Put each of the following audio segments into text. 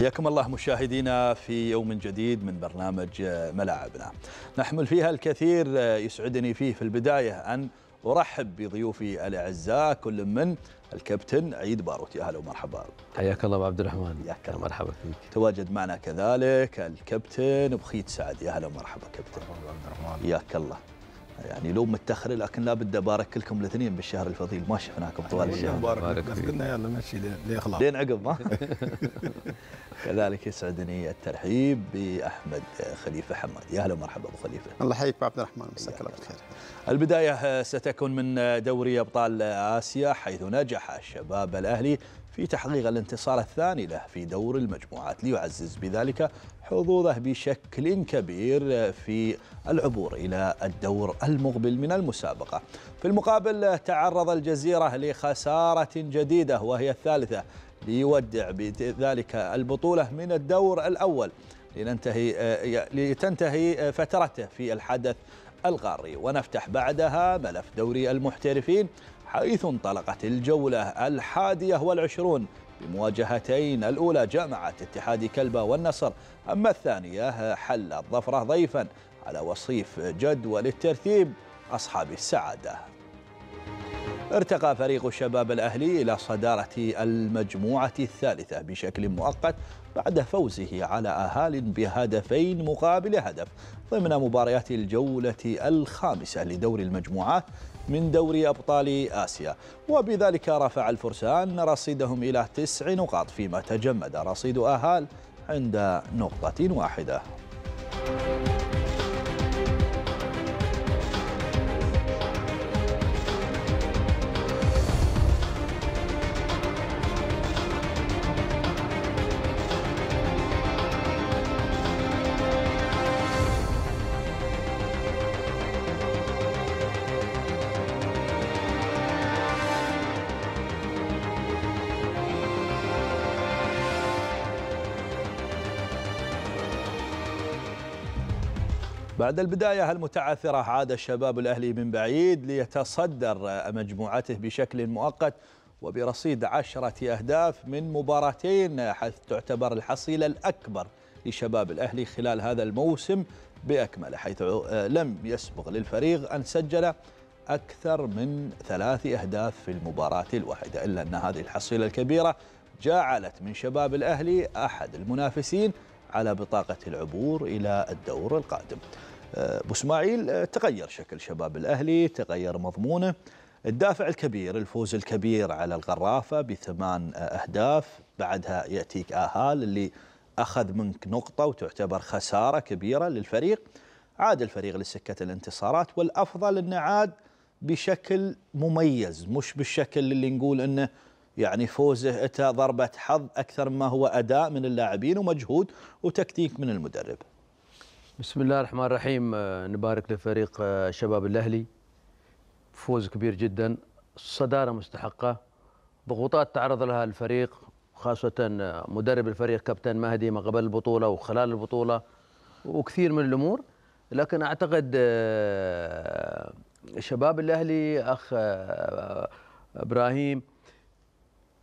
حياكم الله مشاهدينا في يوم جديد من برنامج ملاعبنا نحمل فيها الكثير يسعدني فيه في البداية أن أرحب بضيوفي الأعزاء كل من الكابتن عيد باروت يا أهلا ومرحبا حياك الله أبو عبد الرحمن حياك الله مرحبا فيك تواجد معنا كذلك الكابتن بخيت سعد يا أهلا ومرحبا كابتن حياك الله يعني لو متاخر لكن لابد ابارك لكم الاثنين بالشهر الفضيل ما شفناكم طوال أيوة، الشهر مبارك قلنا يلا مشي لاخلاص لين عقب ما كذلك يسعدني الترحيب باحمد خليفه حماد يا اهلا ومرحبا ابو خليفه الله يحييك عبد الرحمن مساك الله بالخير البدايه آه، ستكون من آه، دوري ابطال آه، اسيا حيث نجح الشباب الاهلي في تحقيق الانتصار الثاني له في دور المجموعات ليعزز بذلك حظوظه بشكل كبير في العبور إلى الدور المقبل من المسابقة في المقابل تعرض الجزيرة لخسارة جديدة وهي الثالثة ليودع بذلك البطولة من الدور الأول لننتهي آه، لتنتهي آه، فترته في الحدث القاري ونفتح بعدها ملف دوري المحترفين حيث انطلقت الجولة الحادية والعشرون بمواجهتين الأولى جامعة اتحاد كلبة والنصر أما الثانية حل الظفرة ضيفا على وصيف جدول الترتيب أصحاب السعادة ارتقى فريق الشباب الأهلي إلى صدارة المجموعة الثالثة بشكل مؤقت بعد فوزه على أهال بهدفين مقابل هدف ضمن مباريات الجولة الخامسة لدور المجموعات من دوري أبطال آسيا وبذلك رفع الفرسان رصيدهم إلى تسع نقاط فيما تجمد رصيد أهال عند نقطة واحدة بعد البداية المتعثرة عاد الشباب الأهلي من بعيد ليتصدر مجموعته بشكل مؤقت وبرصيد عشرة أهداف من مباراتين حيث تعتبر الحصيلة الأكبر لشباب الأهلي خلال هذا الموسم بأكمله حيث لم يسبق للفريق أن سجل أكثر من ثلاث أهداف في المباراة الواحدة إلا أن هذه الحصيلة الكبيرة جعلت من شباب الأهلي أحد المنافسين على بطاقة العبور إلى الدور القادم آه، ابو اسماعيل آه، تغير شكل شباب الاهلي تغير مضمونه الدافع الكبير الفوز الكبير على الغرافه بثمان آه، اهداف بعدها ياتيك اهال اللي اخذ منك نقطه وتعتبر خساره كبيره للفريق عاد الفريق لسكه الانتصارات والافضل انه عاد بشكل مميز مش بالشكل اللي نقول انه يعني فوزه اتى ضربه حظ اكثر ما هو اداء من اللاعبين ومجهود وتكتيك من المدرب بسم الله الرحمن الرحيم آه، نبارك لفريق آه، شباب الاهلي فوز كبير جدا صداره مستحقه ضغوطات تعرض لها الفريق خاصه آه، مدرب الفريق كابتن مهدي ما قبل البطوله وخلال البطوله وكثير من الامور لكن اعتقد شباب الاهلي اخ ابراهيم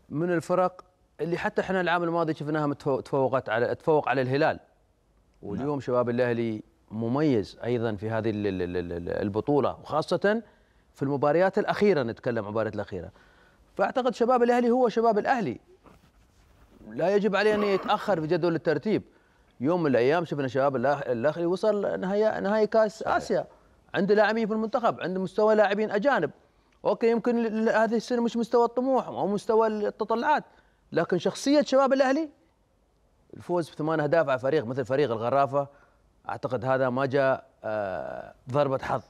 من الفرق اللي حتى احنا العام الماضي شفناها تفوقت على تفوق على الهلال نعم. واليوم نعم. شباب الاهلي مميز ايضا في هذه البطوله وخاصه في المباريات الاخيره نتكلم عن المباريات الاخيره فاعتقد شباب الاهلي هو شباب الاهلي لا يجب عليه ان يتاخر في جدول الترتيب يوم من الايام شفنا شباب الاهلي وصل نهائي نهائي كاس اسيا عنده لاعبين في المنتخب عنده مستوى لاعبين اجانب اوكي يمكن هذه السنه مش مستوى الطموح او مستوى التطلعات لكن شخصيه شباب الاهلي الفوز بثمان اهداف على فريق مثل فريق الغرافه اعتقد هذا ما جاء آه، ضربه حظ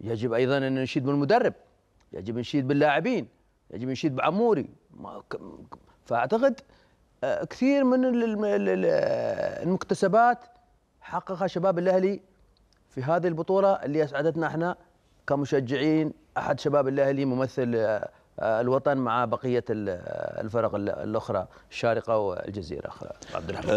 يجب ايضا ان نشيد بالمدرب يجب نشيد باللاعبين يجب نشيد بعموري فاعتقد آه، كثير من المكتسبات حققها شباب الاهلي في هذه البطوله اللي اسعدتنا احنا كمشجعين احد شباب الاهلي ممثل آه، الوطن مع بقيه الفرق الاخرى الشارقه والجزيره عبد الرحمن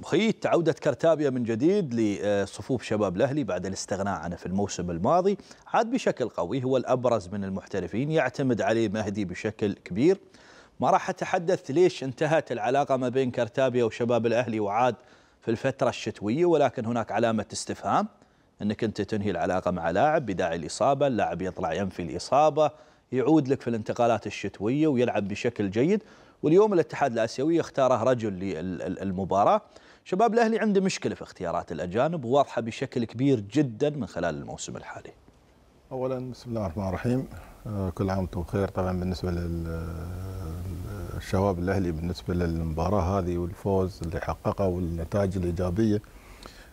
مخيت أه، عوده كرتابيا من جديد لصفوف شباب الاهلي بعد الاستغناء عنه في الموسم الماضي عاد بشكل قوي هو الابرز من المحترفين يعتمد عليه مهدي بشكل كبير ما راح اتحدث ليش انتهت العلاقه ما بين كرتابيا وشباب الاهلي وعاد في الفتره الشتويه ولكن هناك علامه استفهام انك انت تنهي العلاقه مع لاعب بداعي الاصابه، اللاعب يطلع ينفي الاصابه، يعود لك في الانتقالات الشتويه ويلعب بشكل جيد واليوم الاتحاد الاسيوي اختاره رجل للمباراه شباب الاهلي عنده مشكله في اختيارات الاجانب واضحه بشكل كبير جدا من خلال الموسم الحالي. اولا بسم الله الرحمن الرحيم آه، كل عام وانتم بخير طبعا بالنسبه للشباب آه، الاهلي بالنسبه للمباراه هذه والفوز اللي حققه والنتائج الايجابيه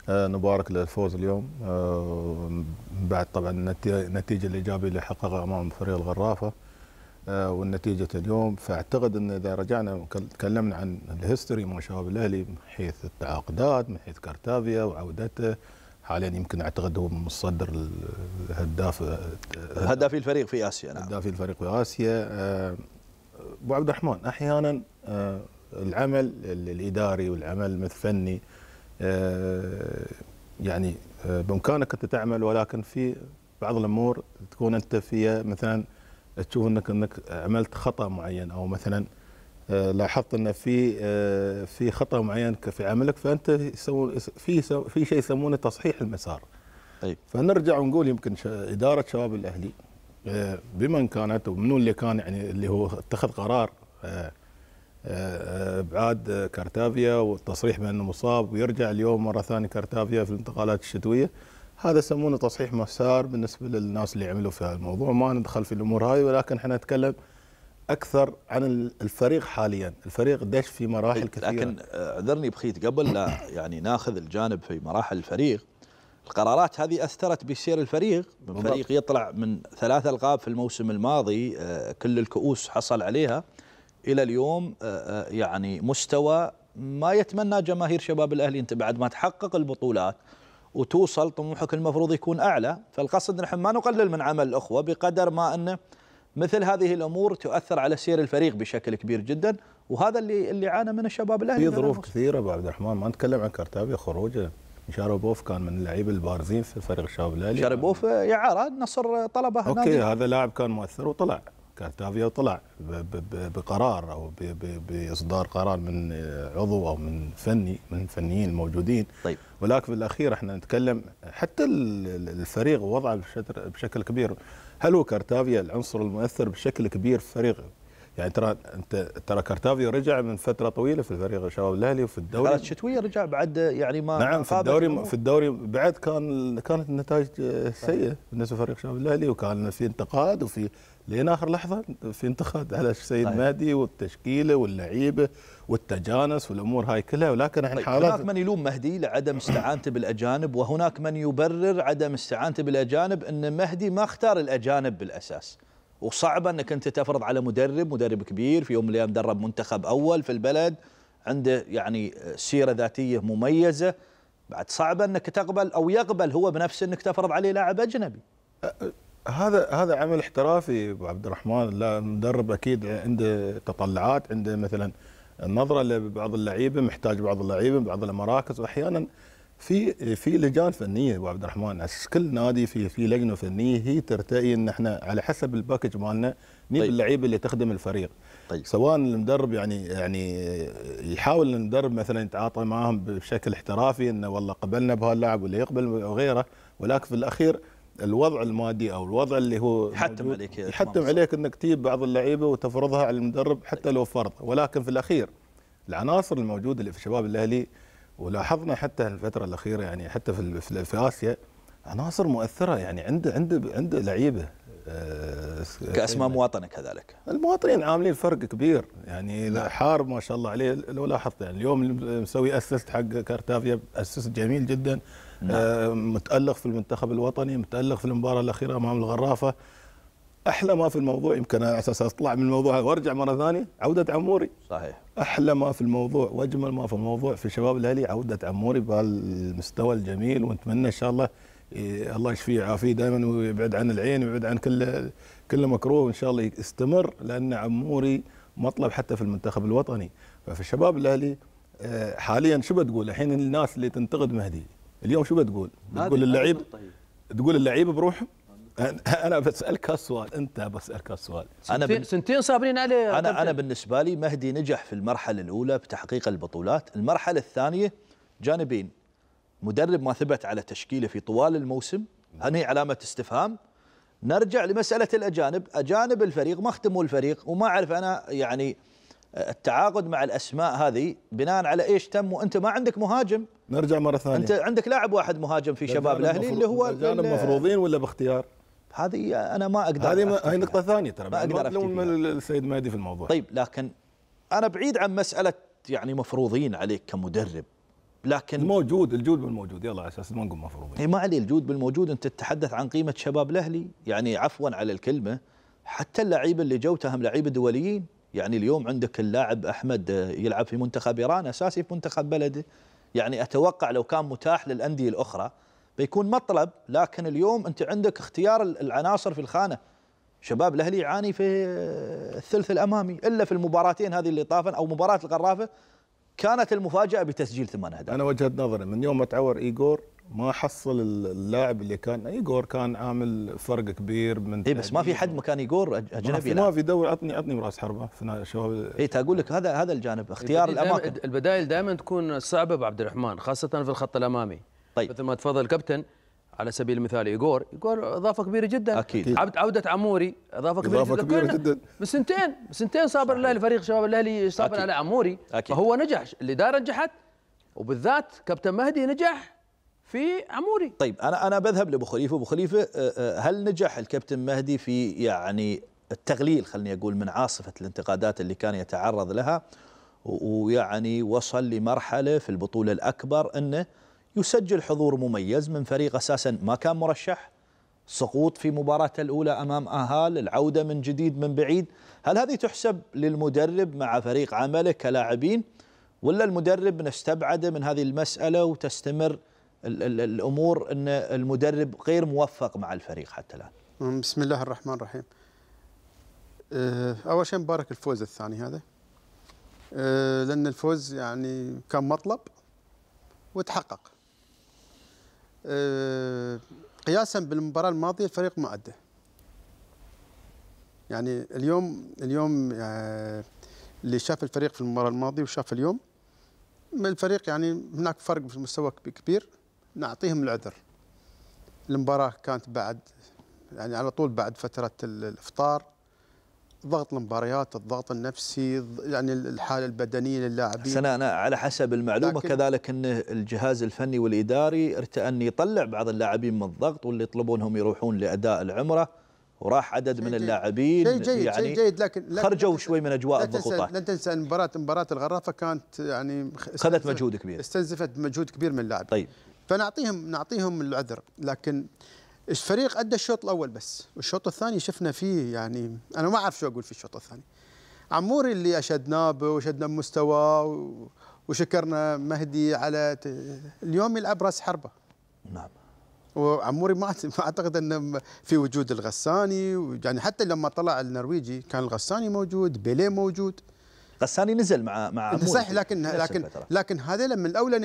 آه، نبارك للفوز اليوم آه، بعد طبعا النتيجه الايجابيه اللي حققها امام فريق الغرافه آه، والنتيجه اليوم فاعتقد ان اذا رجعنا تكلمنا عن الهيستوري مع شباب الاهلي من حيث التعاقدات من حيث كارتافيا وعودته حاليا يمكن اعتقد هو متصدر الهداف هدافي الفريق في اسيا نعم هدافي الفريق في اسيا ابو عبد الرحمن احيانا العمل الاداري والعمل الفني آه، يعني آه، بامكانك انت تعمل ولكن في بعض الامور تكون انت فيها مثلا تشوف انك انك عملت خطا معين او مثلا آه، لاحظت ان في في خطا معين في عملك فانت يسوون في في شيء يسمونه تصحيح المسار. طيب فنرجع ونقول يمكن اداره شباب الاهلي بمن كانت ومنو اللي كان يعني اللي هو اتخذ قرار ابعاد كارتافيا والتصريح بانه مصاب ويرجع اليوم مره ثانيه كارتافيا في الانتقالات الشتويه هذا يسمونه تصحيح مسار بالنسبه للناس اللي عملوا في هذا الموضوع ما ندخل في الامور هذه ولكن احنا نتكلم اكثر عن الفريق حاليا الفريق دش في مراحل إيه، كثيره لكن آه، اعذرني بخيت قبل لا يعني ناخذ الجانب في مراحل الفريق القرارات هذه اثرت بسير الفريق من فريق يطلع من ثلاث القاب في الموسم الماضي آه، كل الكؤوس حصل عليها الى اليوم آه، آه، يعني مستوى ما يتمنى جماهير شباب الاهلي انت بعد ما تحقق البطولات وتوصل طموحك المفروض يكون اعلى فالقصد نحن ما نقلل من عمل الاخوه بقدر ما انه مثل هذه الامور تؤثر على سير الفريق بشكل كبير جدا وهذا اللي اللي عانى منه الشباب الاهلي في ظروف كثيره ابو عبد الرحمن ما نتكلم عن كرتابي خروجه شاربوف كان من اللعيبه البارزين في فريق الشباب الاهلي شاربوف اعاره آه، نصر طلبه اوكي نادي. هذا لاعب كان مؤثر وطلع كالتافيا وطلع بقرار او باصدار قرار من عضو او من فني من فنيين الموجودين طيب ولكن في الاخير احنا نتكلم حتى الفريق وضعه بشكل كبير هل هو كارتافيا العنصر المؤثر بشكل كبير في فريق يعني ترى انت ترى كارتافيو رجع من فتره طويله في الفريق الشباب الاهلي وفي الدوري الفترات الشتويه رجع بعد يعني ما نعم في الدوري في الدوري بعد كان كانت النتائج سيئه بالنسبه لفريق الشباب الاهلي وكان في انتقاد وفي لين اخر لحظه في انتقاد على السيد طيب. مهدي والتشكيله واللعيبه والتجانس والامور هاي كلها ولكن احنا طيب حالات هناك من يلوم مهدي لعدم استعانته بالاجانب وهناك من يبرر عدم استعانته بالاجانب ان مهدي ما اختار الاجانب بالاساس وصعبه انك انت تفرض على مدرب مدرب كبير في يوم من الايام درب منتخب اول في البلد عنده يعني سيره ذاتيه مميزه بعد صعبه انك تقبل او يقبل هو بنفسه انك تفرض عليه لاعب اجنبي أه، أه، هذا هذا عمل احترافي ابو عبد الرحمن لا المدرب اكيد عنده تطلعات عنده مثلا النظره لبعض اللعيبه محتاج بعض اللعيبه بعض المراكز واحيانا في في لجان فنيه ابو عبد الرحمن كل نادي في في لجنه فنيه هي ترتئي ان احنا على حسب الباكج مالنا نجيب طيب. اللعيبه اللي تخدم الفريق طيب. سواء المدرب يعني يعني يحاول المدرب مثلا يتعاطى معهم بشكل احترافي انه والله قبلنا بهاللاعب ولا يقبل وغيره ولكن في الاخير الوضع المادي او الوضع اللي هو يحتم عليك يحتم عليك انك تجيب بعض اللعيبه وتفرضها على المدرب حتى طيب. لو فرض ولكن في الاخير العناصر الموجوده اللي في شباب الاهلي ولاحظنا حتى الفتره الاخيره يعني حتى في في اسيا عناصر مؤثره يعني عند عند عند لعيبه آه، كاسماء مواطنه كذلك المواطنين عاملين فرق كبير يعني حار ما شاء الله عليه لو لاحظت يعني اليوم مسوي اسست حق كارتافيا اسست جميل جدا نعم. آه، متالق في المنتخب الوطني متالق في المباراه الاخيره امام الغرافه احلى ما في الموضوع يمكن على اساس اطلع من الموضوع هذا وارجع مره ثانيه عوده عموري صحيح احلى ما في الموضوع واجمل ما في الموضوع في شباب الاهلي عوده عموري بهالمستوى الجميل ونتمنى ان شاء الله إيه، الله يشفيه ويعافيه دائما ويبعد عن العين ويبعد عن كل كل مكروه وان شاء الله يستمر لان عموري مطلب حتى في المنتخب الوطني ففي الشباب الاهلي إيه، حاليا شو بتقول الحين الناس اللي تنتقد مهدي اليوم شو بتقول؟ بتقول اللعيب تقول اللعيب بروحهم انا بسالك هالسؤال انت بسالك هالسؤال انا بن... سنتين صابرين عليه انا انا بالنسبه لي مهدي نجح في المرحله الاولى بتحقيق البطولات المرحله الثانيه جانبين مدرب ما ثبت على تشكيله في طوال الموسم هني علامه استفهام نرجع لمساله الاجانب اجانب الفريق ما اختموا الفريق وما اعرف انا يعني آه، التعاقد مع الاسماء هذه بناء على ايش تم وانت ما عندك مهاجم نرجع مره ثانيه انت عندك لاعب واحد مهاجم في شباب الاهلي اللي هو الاجانب مفروضين ولا باختيار هذه انا ما اقدر هذه هاي نقطه ثانيه ترى ما اقدر لو السيد مهدي في الموضوع طيب لكن انا بعيد عن مساله يعني مفروضين عليك كمدرب لكن الموجود الجود بالموجود يلا على اساس ما نقول مفروضين اي ما عليه الجود بالموجود انت تتحدث عن قيمه شباب الاهلي يعني عفوا على الكلمه حتى اللعيبه اللي جوته هم لعيبه دوليين يعني اليوم عندك اللاعب احمد يلعب في منتخب ايران اساسي في منتخب بلده يعني اتوقع لو كان متاح للانديه الاخرى بيكون مطلب لكن اليوم انت عندك اختيار العناصر في الخانه شباب الاهلي يعاني في الثلث الامامي الا في المباراتين هذه اللي طافن او مباراه القرافه كانت المفاجاه بتسجيل ثمان اهداف انا وجهه نظري من يوم ما تعور ايجور ما حصل اللاعب اللي كان ايجور كان عامل فرق كبير من اي بس ما في حد مكان ايجور اجنبي ما في دور عطني عطني راس حربه في شباب اي تقول لك هذا هذا الجانب اختيار الاماكن البدائل دائما تكون صعبه بعبد الرحمن خاصه في الخط الامامي طيب مثل ما تفضل الكابتن على سبيل المثال ايجور ايجور اضافه كبيره جدا اكيد عبد عوده عموري اضافه كبيره إضافة جدا, كبيرة جدا بسنتين بسنتين صابر الاهلي فريق شباب الاهلي صابر على عموري أكيد. فهو نجح الاداره نجحت وبالذات كابتن مهدي نجح في عموري طيب انا انا بذهب لابو خليفه ابو خليفه أه، أه، هل نجح الكابتن مهدي في يعني التغليل خلني اقول من عاصفه الانتقادات اللي كان يتعرض لها ويعني وصل لمرحله في البطوله الاكبر انه يسجل حضور مميز من فريق أساسا ما كان مرشح سقوط في مباراته الأولى أمام أهال العودة من جديد من بعيد هل هذه تحسب للمدرب مع فريق عمله كلاعبين ولا المدرب نستبعده من هذه المسألة وتستمر الـ الـ الأمور أن المدرب غير موفق مع الفريق حتى الآن بسم الله الرحمن الرحيم أه، أول شيء مبارك الفوز الثاني هذا أه، لأن الفوز يعني كان مطلب وتحقق آه، قياسا بالمباراه الماضيه الفريق ما ادى يعني اليوم اليوم آه، اللي شاف الفريق في المباراه الماضيه وشاف اليوم الفريق يعني هناك فرق في المستوى كبير نعطيهم العذر المباراه كانت بعد يعني على طول بعد فتره الافطار ضغط المباريات الضغط النفسي يعني الحاله البدنيه للاعبين سنة أنا على حسب المعلومه كذلك ان الجهاز الفني والاداري ان يطلع بعض اللاعبين من الضغط واللي يطلبونهم يروحون لاداء العمره وراح عدد من اللاعبين شيء جيد يعني شيء جيد لكن, لكن خرجوا شوي من اجواء الضغوطات لا تنسى مباراه مباراه الغرافه كانت يعني اخذت مجهود كبير استنزفت مجهود كبير من اللاعبين طيب فنعطيهم نعطيهم العذر لكن الفريق ادى الشوط الاول بس والشوط الثاني شفنا فيه يعني انا ما اعرف شو اقول في الشوط الثاني عموري اللي اشدناه وشدنا بمستواه وشكرنا مهدي على اليوم يلعب راس حربه نعم وعموري ما اعتقد انه في وجود الغساني يعني حتى لما طلع النرويجي كان الغساني موجود بيليه موجود غساني نزل مع مع إيه، صحيح لكن لكن لكن هذول من الاولى ان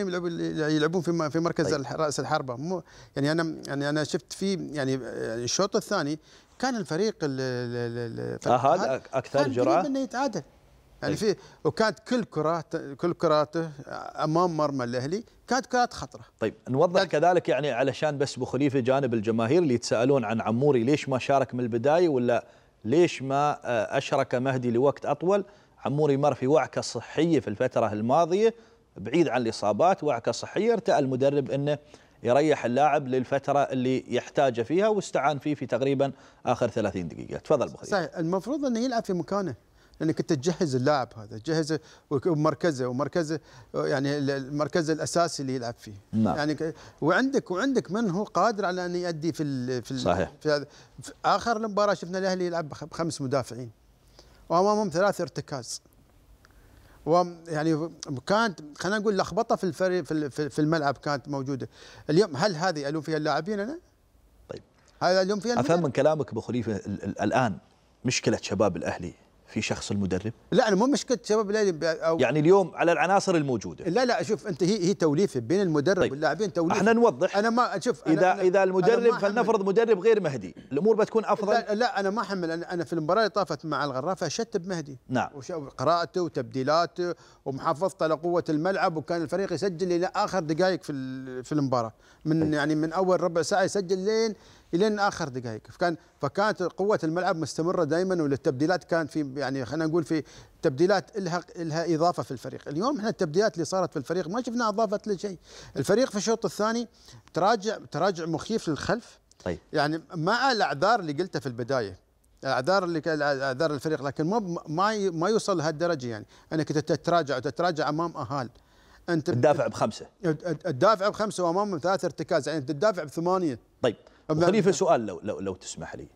يلعبون في في مركز طيب. راس الحربه مو يعني انا يعني انا شفت في يعني آه، الشوط الثاني كان الفريق آه، هذا اكثر جرأه انه يتعادل يعني إيه. في وكانت كل كرات كل كراته امام مرمى الاهلي كانت كرات خطره طيب نوضح كذلك يعني علشان بس ابو خليفه جانب الجماهير اللي يتسالون عن عموري ليش ما شارك من البدايه ولا ليش ما آه، اشرك مهدي لوقت اطول عموري مر في وعكة صحية في الفترة الماضية بعيد عن الإصابات وعكة صحية ارتأى المدرب أنه يريح اللاعب للفترة اللي يحتاجه فيها واستعان فيه في تقريبا آخر 30 دقيقة تفضل بخير صحيح المفروض أنه يلعب في مكانه لانك انت تجهز اللاعب هذا تجهزه ومركزه ومركزه يعني المركز الاساسي اللي يلعب فيه نعم. يعني وعندك وعندك من هو قادر على ان يؤدي في ال في صحيح. في اخر المباراه شفنا الاهلي يلعب بخمس مدافعين وامامهم ثلاث ارتكاز ويعني كانت خلينا نقول لخبطه في الفريق في الملعب كانت موجوده اليوم هل هذه الوم فيها اللاعبين انا؟ طيب هذا الوم فيها افهم من كلامك ابو خليفه الان مشكله شباب الاهلي في شخص المدرب؟ لا انا مو مشكله شباب الاهلي يعني اليوم على العناصر الموجوده لا لا شوف انت هي هي توليفه بين المدرب طيب واللاعبين توليفه احنا نوضح انا ما شوف أنا اذا أنا اذا المدرب فلنفرض مدرب غير مهدي الامور بتكون افضل لا, لا انا ما احمل أنا, في المباراه اللي طافت مع الغرافه شت بمهدي نعم وقراءته وتبديلاته ومحافظته على قوه الملعب وكان الفريق يسجل الى اخر دقائق في في المباراه من طيب. يعني من اول ربع ساعه يسجل لين الين اخر دقائق فكان فكانت قوه الملعب مستمره دائما والتبديلات كان في يعني خلينا نقول في تبديلات لها لها اضافه في الفريق، اليوم احنا التبديلات اللي صارت في الفريق ما شفنا اضافت لشيء، الفريق في الشوط الثاني تراجع تراجع مخيف للخلف طيب يعني مع الاعذار اللي قلتها في البدايه الاعذار اللي اعذار الفريق لكن ما ما ما يوصل لهالدرجه يعني انك تتراجع وتتراجع امام اهال انت تدافع بخمسه تدافع بخمسه وامام ثلاث ارتكاز يعني تدافع بثمانيه طيب خليفه سؤال لو لو, لو تسمح لي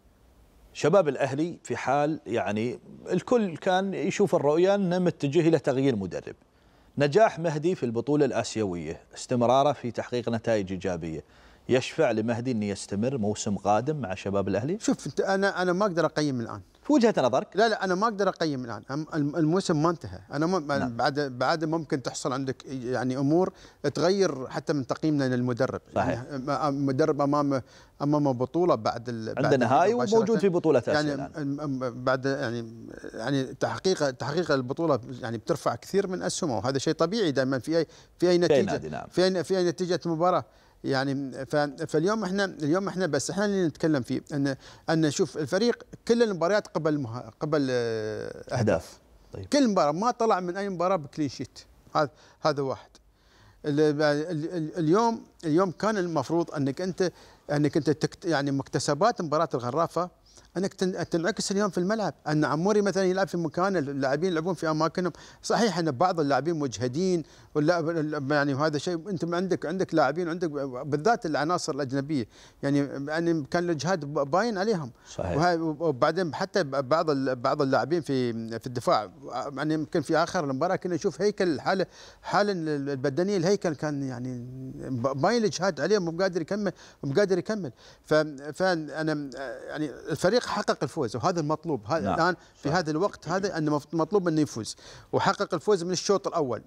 شباب الاهلي في حال يعني الكل كان يشوف الرؤيه انه متجه الى تغيير مدرب نجاح مهدي في البطوله الاسيويه استمراره في تحقيق نتائج ايجابيه يشفع لمهدي انه يستمر موسم قادم مع شباب الاهلي؟ شوف انت انا انا ما اقدر اقيم الان في وجهه نظرك؟ لا لا انا ما اقدر اقيم الان الموسم ما انتهى انا ما نعم. بعد بعد ممكن تحصل عندك يعني امور تغير حتى من تقييمنا للمدرب يعني صحيح يعني مدرب امامه امامه بطوله بعد عند نهاية وموجود في بطوله يعني بعد يعني يعني تحقيق تحقيق البطوله يعني بترفع كثير من اسهمه وهذا شيء طبيعي دائما في اي في اي نتيجه في اي, نعم. في اي نتيجه مباراه يعني فاليوم احنا اليوم احنا بس احنا اللي نتكلم فيه ان ان شوف الفريق كل المباريات قبل مها قبل آه، اهداف, أهداف. طيب. كل مباراه ما طلع من اي مباراه بكلين شيت هذا هذا واحد اليوم اليوم كان المفروض انك انت انك انت يعني مكتسبات مباراه الغرافه انك تنعكس اليوم في الملعب ان عموري مثلا يلعب في مكان اللاعبين يلعبون في اماكنهم صحيح ان بعض اللاعبين مجهدين يعني هذا شيء انت عندك عندك لاعبين عندك بالذات العناصر الاجنبيه يعني يعني كان الاجهاد باين عليهم صحيح وبعدين حتى بعض بعض اللاعبين في في الدفاع يعني يمكن في اخر المباراه كنا نشوف هيكل الحاله حاله البدنيه الهيكل كان يعني باين الاجهاد عليهم مو قادر يكمل مو قادر يكمل فانا يعني الفريق الفريق حقق الفوز وهذا المطلوب هذا نعم. الان في هذا الوقت هذا انه مطلوب انه يفوز وحقق الفوز من الشوط الاول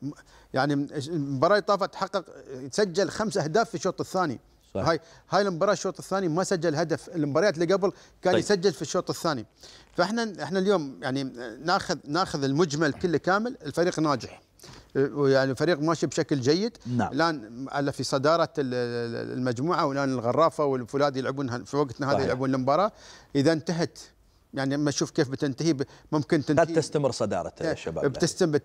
يعني المباراه اللي طافت حقق سجل خمس اهداف في الشوط الثاني صحيح. هاي هاي المباراه الشوط الثاني ما سجل هدف المباريات اللي قبل كان طيب. يسجل في الشوط الثاني فاحنا احنا اليوم يعني ناخذ ناخذ المجمل كله كامل الفريق ناجح يعني فريق ماشي بشكل جيد نعم. الان على في صداره المجموعه والان الغرافه والفولاد يلعبون في وقتنا هذا يلعبون المباراه اذا انتهت يعني ما اشوف كيف بتنتهي ممكن تنتهي قد تستمر صداره الشباب بتستمر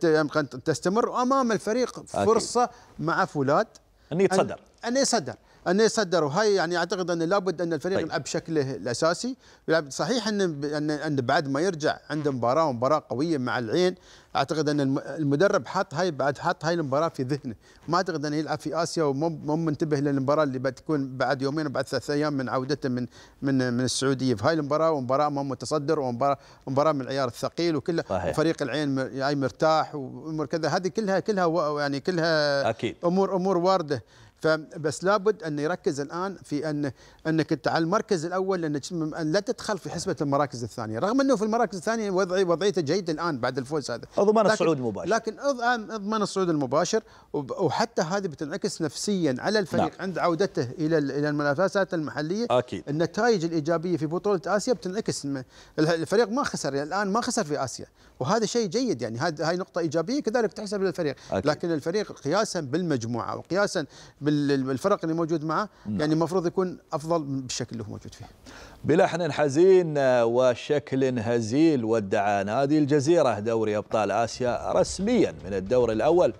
تستمر وامام الفريق فرصه أكيد. مع فولاد ان يتصدر ان يتصدر انه يصدروا هاي يعني اعتقد انه لابد ان الفريق طيب. يلعب طيب. بشكله الاساسي يلعب صحيح ان ان بعد ما يرجع عنده مباراه ومباراه قويه مع العين اعتقد ان المدرب حط هاي بعد حط هاي المباراه في ذهنه ما اعتقد انه يلعب في اسيا ومو منتبه للمباراه اللي بتكون بعد يومين وبعد ثلاث ايام من عودته من من من السعوديه في هاي المباراه ومباراه ما متصدر ومباراه مباراه من العيار الثقيل وكله صحيح. فريق العين جاي يعني مرتاح وامور كذا هذه كلها كلها يعني كلها أكيد. امور امور وارده فبس لابد ان يركز الان في ان انك انت على المركز الاول انك لا تدخل في حسبه المراكز الثانيه رغم انه في المراكز الثانيه وضعي وضعيته جيده الان بعد الفوز هذا اضمن الصعود المباشر لكن اضمن الصعود المباشر وحتى هذه بتنعكس نفسيا على الفريق نعم. عند عودته الى الى المنافسات المحليه أكيد. النتائج الايجابيه في بطوله اسيا بتنعكس الفريق ما خسر يعني الان ما خسر في اسيا وهذا شيء جيد يعني هذه نقطه ايجابيه كذلك تحسب للفريق أكيد. لكن الفريق قياسا بالمجموعه وقياسا بالفرق اللي موجود معه نعم. يعني المفروض يكون افضل بالشكل اللي هو موجود فيه بلحن حزين آه، وشكل هزيل ودع نادي الجزيره دوري ابطال اسيا رسميا من الدور الاول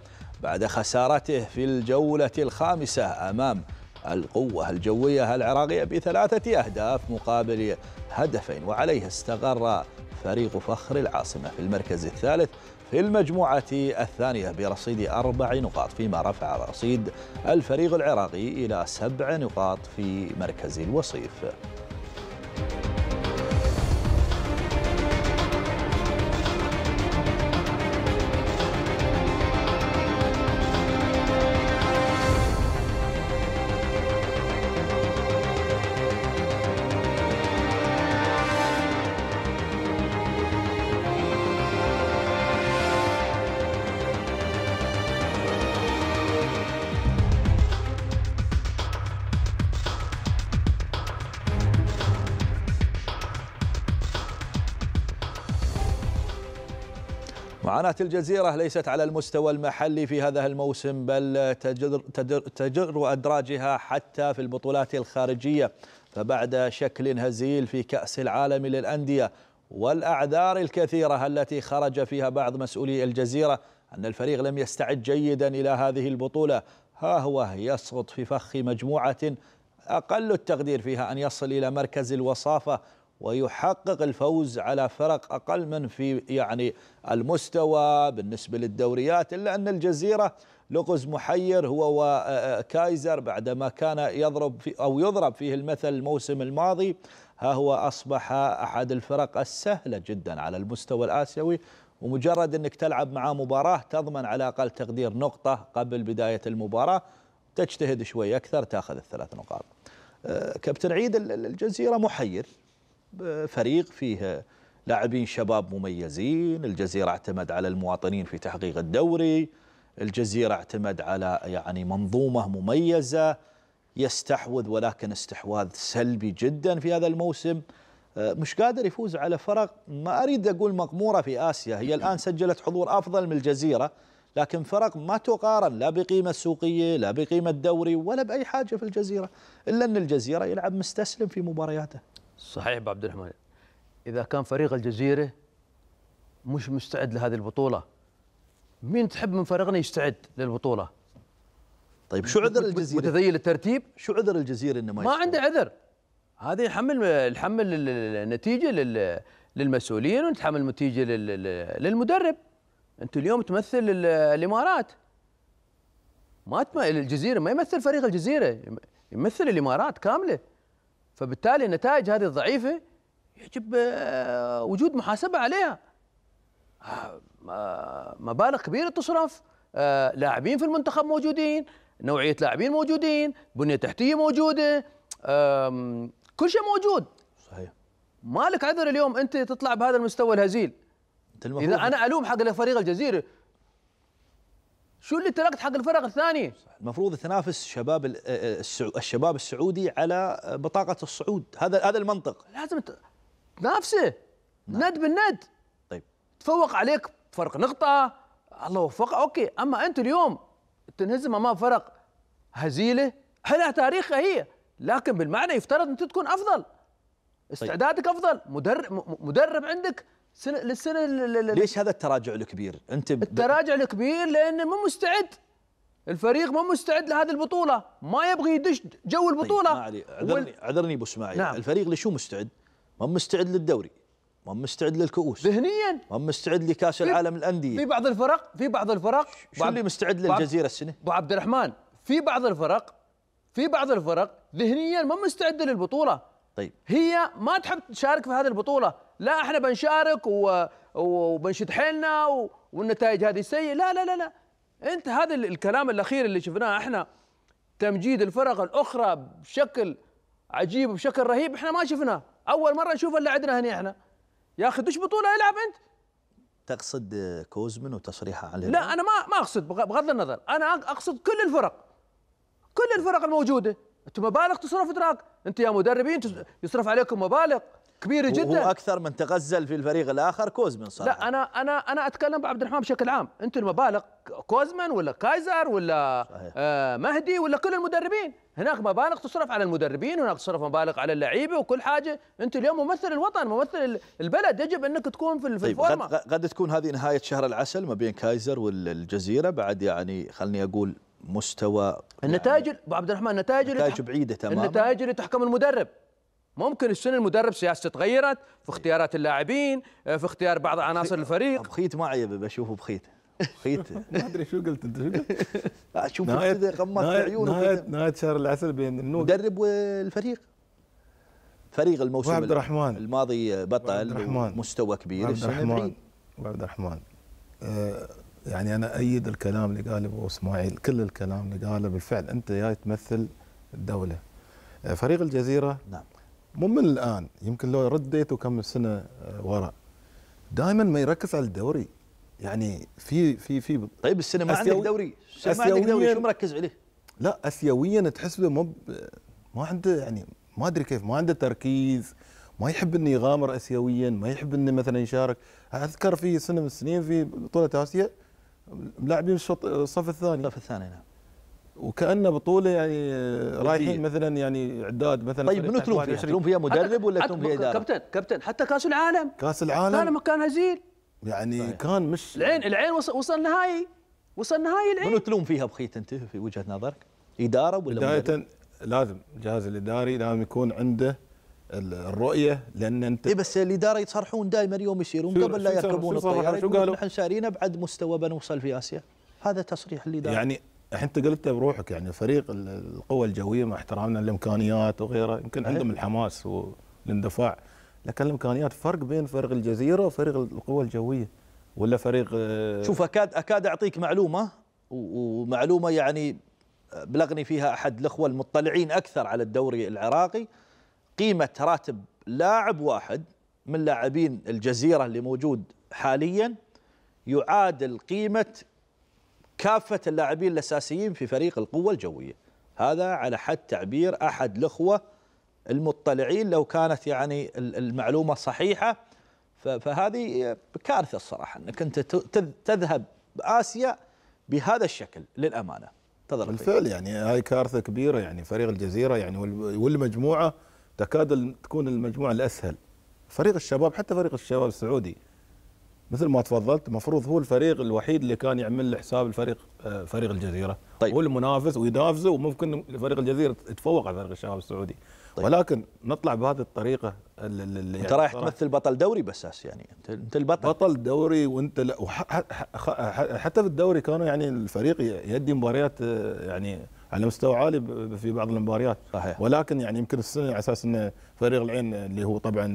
بعد خسارته في الجوله الخامسه امام القوة الجوية العراقية بثلاثة أهداف مقابل هدفين وعليه استقر فريق فخر العاصمة في المركز الثالث في المجموعة الثانية برصيد أربع نقاط فيما رفع رصيد الفريق العراقي إلى سبع نقاط في مركز الوصيف معاناة الجزيرة ليست على المستوى المحلي في هذا الموسم بل تجر, تجر, تجر أدراجها حتى في البطولات الخارجية فبعد شكل هزيل في كأس العالم للأندية والأعذار الكثيرة التي خرج فيها بعض مسؤولي الجزيرة أن الفريق لم يستعد جيدا إلى هذه البطولة ها هو يسقط في فخ مجموعة أقل التقدير فيها أن يصل إلى مركز الوصافة ويحقق الفوز على فرق أقل من في يعني المستوى بالنسبة للدوريات إلا أن الجزيرة لغز محير هو وكايزر آه، آه، بعدما كان يضرب في أو يضرب فيه المثل الموسم الماضي ها هو أصبح أحد الفرق السهلة جدا على المستوى الآسيوي ومجرد أنك تلعب معاه مباراة تضمن على أقل تقدير نقطة قبل بداية المباراة تجتهد شوي أكثر تأخذ الثلاث نقاط آه، كابتن عيد الجزيرة محير فريق فيه لاعبين شباب مميزين الجزيرة اعتمد على المواطنين في تحقيق الدوري الجزيرة اعتمد على يعني منظومة مميزة يستحوذ ولكن استحواذ سلبي جدا في هذا الموسم آه، مش قادر يفوز على فرق ما أريد أقول مقمورة في آسيا هي الآن سجلت حضور أفضل من الجزيرة لكن فرق ما تقارن لا بقيمة السوقية لا بقيمة الدوري ولا بأي حاجة في الجزيرة إلا أن الجزيرة يلعب مستسلم في مبارياته صحيح ابو عبد الرحمن اذا كان فريق الجزيره مش مستعد لهذه البطوله مين تحب من فريقنا يستعد للبطوله طيب شو عذر الجزيره متذيل الترتيب شو عذر الجزيره انه ما ما عنده عذر هذه نحمل نحمل النتيجه للمسؤولين ونتحمل النتيجه للمدرب انت اليوم تمثل الامارات ما الجزيره ما يمثل فريق الجزيره يمثل الامارات كامله فبالتالي النتائج هذه الضعيفة يجب آه، وجود محاسبة عليها آه، مبالغ كبيرة تصرف آه، لاعبين في المنتخب موجودين نوعية لاعبين موجودين بنية تحتية موجودة كل شيء موجود صحيح مالك عذر اليوم أنت تطلع بهذا المستوى الهزيل إذا أنا ألوم حق فريق الجزيره شو اللي تركت حق الفرق الثانيه؟ المفروض تنافس شباب آه، آه، الشباب السعودي على بطاقه الصعود، هذا هذا المنطق لازم تنافسه نعم. ند بالند طيب تفوق عليك فرق نقطه الله وفقه اوكي اما انت اليوم تنهزم امام فرق هزيله هلا تاريخها هي لكن بالمعنى يفترض انت تكون افضل طيب. استعدادك افضل مدرب مدرب عندك سنة للسنة ليش هذا التراجع الكبير؟ انت ب... التراجع الكبير لانه مو مستعد الفريق مو مستعد لهذه البطولة، ما يبغى يدش جو طيب، البطولة طيب ما علي عذرني وال... عذرني ابو اسماعيل نعم. الفريق لشو مستعد؟ ما مستعد للدوري ما مستعد للكؤوس ذهنيا ما مستعد لكاس العالم الانديه في بعض الفرق في بعض الفرق شو اللي مستعد للجزيره السنه؟ ابو عبد الرحمن في بعض الفرق في بعض الفرق ذهنيا ما مستعده للبطوله طيب هي ما تحب تشارك في هذه البطوله لا احنا بنشارك و... وبنشد حيلنا و... والنتائج هذه سيئه لا لا لا لا انت هذا الكلام الاخير اللي شفناه احنا تمجيد الفرق الاخرى بشكل عجيب وبشكل رهيب احنا ما شفناه اول مره نشوف اللي عندنا هنا احنا يا اخي دش بطوله يلعب انت تقصد كوزمن وتصريحه عليه لا انا ما ما اقصد بغض النظر انا اقصد كل الفرق كل الفرق الموجوده انتم مبالغ تصرف تراك انت يا مدربين يصرف عليكم مبالغ كبيره جدا واكثر من تغزل في الفريق الاخر كوزمن صراحه لا انا انا انا اتكلم بعبد الرحمن بشكل عام انت المبالغ كوزمن ولا كايزر ولا صحيح. آه مهدي ولا كل المدربين هناك مبالغ تصرف على المدربين هناك تصرف مبالغ على اللعيبه وكل حاجه انت اليوم ممثل الوطن ممثل البلد يجب انك تكون في طيب الفورمه قد تكون هذه نهايه شهر العسل ما بين كايزر والجزيره بعد يعني خلني اقول مستوى النتائج يعني ابو عبد الرحمن النتائج النتائج بعيده تماما النتائج اللي تحكم المدرب ممكن السنه المدرب سياسته تغيرت في اختيارات اللاعبين آه، في اختيار بعض عناصر الفريق آه، بخيت ما عيب بشوفه بخيت بخيت ما ادري شو قلت انت شو قلت؟ اشوف آه، كذا غمضت عيونه نهايه نهايه شهر العسل بين النوق مدرب والفريق فريق الموسم عبد الرحمن الماضي بطل مستوى كبير عبد الرحمن عبد الرحمن يعني انا ايد الكلام اللي قاله ابو اسماعيل كل الكلام اللي قاله بالفعل انت جاي تمثل الدوله فريق الجزيره نعم مو من الان يمكن لو رديت كم سنه آه، ورا دائما ما يركز على الدوري يعني في في في طيب السنه ما عندك دوري السنه ما عندك دوري شو مركز عليه؟ لا اسيويا تحسبه مو ما عنده يعني ما ادري كيف ما عنده تركيز ما يحب انه يغامر اسيويا ما يحب انه مثلا يشارك اذكر في سنه من السنين في بطوله اسيا لاعبين آه، الصف الثاني الصف الثاني نعم وكانه بطوله يعني رايحين مثلا يعني اعداد مثلا طيب منو تلوم فيها؟ تلوم فيها مدرب ولا تلوم فيها اداره؟ كابتن كابتن حتى كاس العالم كاس العالم كان مكان هزيل يعني صحيح. كان مش العين العين وصل وصل نهائي وصل نهائي العين منو تلوم فيها بخيت انت في وجهه نظرك؟ اداره ولا بدايه مدرب؟ لازم الجهاز الاداري لازم يكون عنده الرؤيه لان انت اي بس الاداره يتصرحون دائما يوم يسيرون قبل لا يركبون الطياره شو قالوا؟ احنا سارينا بعد مستوى بنوصل في اسيا هذا تصريح الاداره يعني الحين انت قلت بروحك يعني فريق القوى الجويه مع احترامنا للامكانيات وغيره يمكن عندهم الحماس والاندفاع لكن الامكانيات فرق بين فريق الجزيره وفريق القوى الجويه ولا فريق آه، شوف اكاد اكاد اعطيك معلومه ومعلومه يعني آه، بلغني فيها احد الاخوه المطلعين اكثر على الدوري العراقي قيمه راتب لاعب واحد من لاعبين الجزيره اللي موجود حاليا يعادل قيمه كافة اللاعبين الأساسيين في فريق القوة الجوية هذا على حد تعبير أحد الأخوة المطلعين لو كانت يعني المعلومة صحيحة فهذه كارثة الصراحة أنك أنت تذهب بآسيا بهذا الشكل للأمانة بالفعل يعني هاي كارثة كبيرة يعني فريق الجزيرة يعني والمجموعة تكاد تكون المجموعة الأسهل فريق الشباب حتى فريق الشباب السعودي مثل ما تفضلت المفروض هو الفريق الوحيد اللي كان يعمل حساب الفريق آه، فريق الجزيره طيب. هو المنافس ويدافزه وممكن فريق الجزيره يتفوق على فريق الشباب السعودي طيب. ولكن نطلع بهذه الطريقه اللي انت يعني رايح تمثل بطل دوري بساس يعني انت انت البطل بطل دوري وانت لا حتى في الدوري كانوا يعني الفريق يدي مباريات آه، يعني على مستوى عالي في بعض المباريات صحيح. ولكن يعني يمكن السنه على اساس ان فريق العين اللي هو طبعا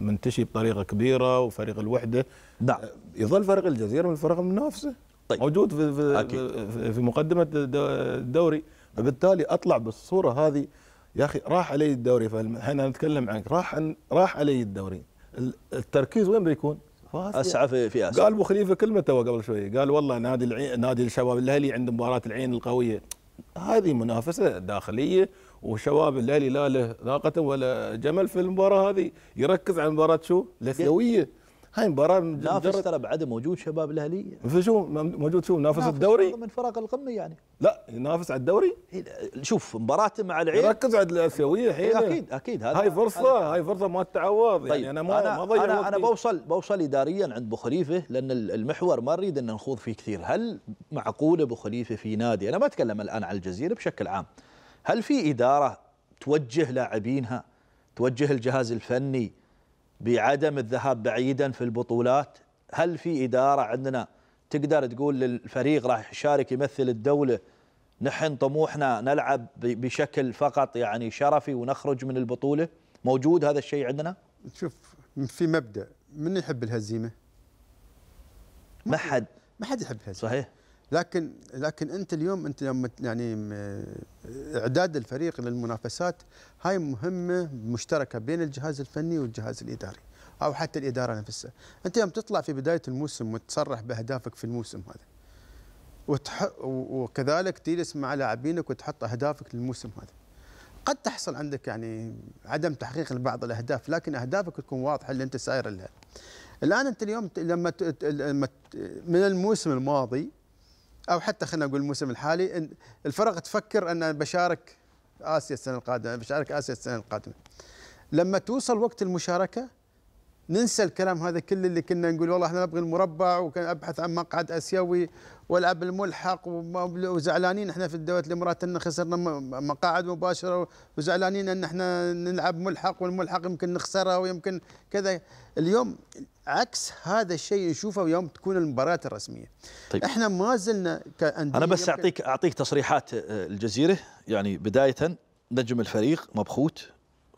منتشي بطريقه كبيره وفريق الوحده نعم يظل فريق الجزيره من الفرق المنافسه طيب. موجود في في, أكيد. في مقدمه الدوري فبالتالي اطلع بالصوره هذه يا اخي راح علي الدوري فاحنا نتكلم عنك راح عن راح علي الدوري التركيز وين بيكون؟ اسعى في في اسعى قال ابو خليفه كلمه تو قبل شويه قال والله نادي العين نادي الشباب الاهلي عنده مباراه العين القويه هذه منافسة داخلية وشباب الاهلي لا له ناقة ولا جمل في المباراة هذه يركز على مباراة شو؟ الاسيوية هاي مباراه نافس ترى بعدم وجود شباب الاهلي في شو موجود شو نافس الدوري من فرق القمه يعني لا ينافس على الدوري شوف مباراته مع العين ركز على الاسيويه إيه، حيل اكيد اكيد هذا هاي فرصه هاي فرصه ما تتعوض يعني طيب يعني انا ما أنا ما ضيع انا, أنا بوصل بوصل اداريا عند ابو خليفه لان المحور ما نريد ان نخوض فيه كثير هل معقول ابو خليفه في نادي انا ما اتكلم الان عن الجزيره بشكل عام هل في اداره توجه لاعبينها توجه الجهاز الفني بعدم الذهاب بعيدا في البطولات هل في إدارة عندنا تقدر تقول للفريق راح يشارك يمثل الدولة نحن طموحنا نلعب بشكل فقط يعني شرفي ونخرج من البطولة موجود هذا الشيء عندنا شوف في مبدأ من يحب الهزيمة ما حد ما حد يحب الهزيمة صحيح لكن لكن انت اليوم انت يعني اعداد الفريق للمنافسات هاي مهمة مشتركة بين الجهاز الفني والجهاز الإداري أو حتى الإدارة نفسها أنت يوم تطلع في بداية الموسم وتصرح بأهدافك في الموسم هذا وتح... وكذلك تجلس مع لاعبينك وتحط أهدافك للموسم هذا قد تحصل عندك يعني عدم تحقيق لبعض الأهداف لكن أهدافك تكون واضحة اللي أنت ساير لها الآن أنت اليوم لما من الموسم الماضي أو حتى خلينا نقول الموسم الحالي الفرق تفكر أن بشارك اسيا السنه القادمه بشارك اسيا السنه القادمه لما توصل وقت المشاركه ننسى الكلام هذا كله اللي كنا نقول والله احنا نبغي المربع وكان ابحث عن مقعد اسيوي والاب الملحق وزعلانين احنا في الدوله الامارات ان خسرنا مقاعد مباشره وزعلانين ان احنا نلعب ملحق والملحق يمكن نخسره ويمكن كذا اليوم عكس هذا الشيء نشوفه يوم تكون المباريات الرسميه طيب. احنا ما زلنا كانديه انا بس اعطيك اعطيك تصريحات آه، الجزيره يعني بدايه نجم الفريق مبخوت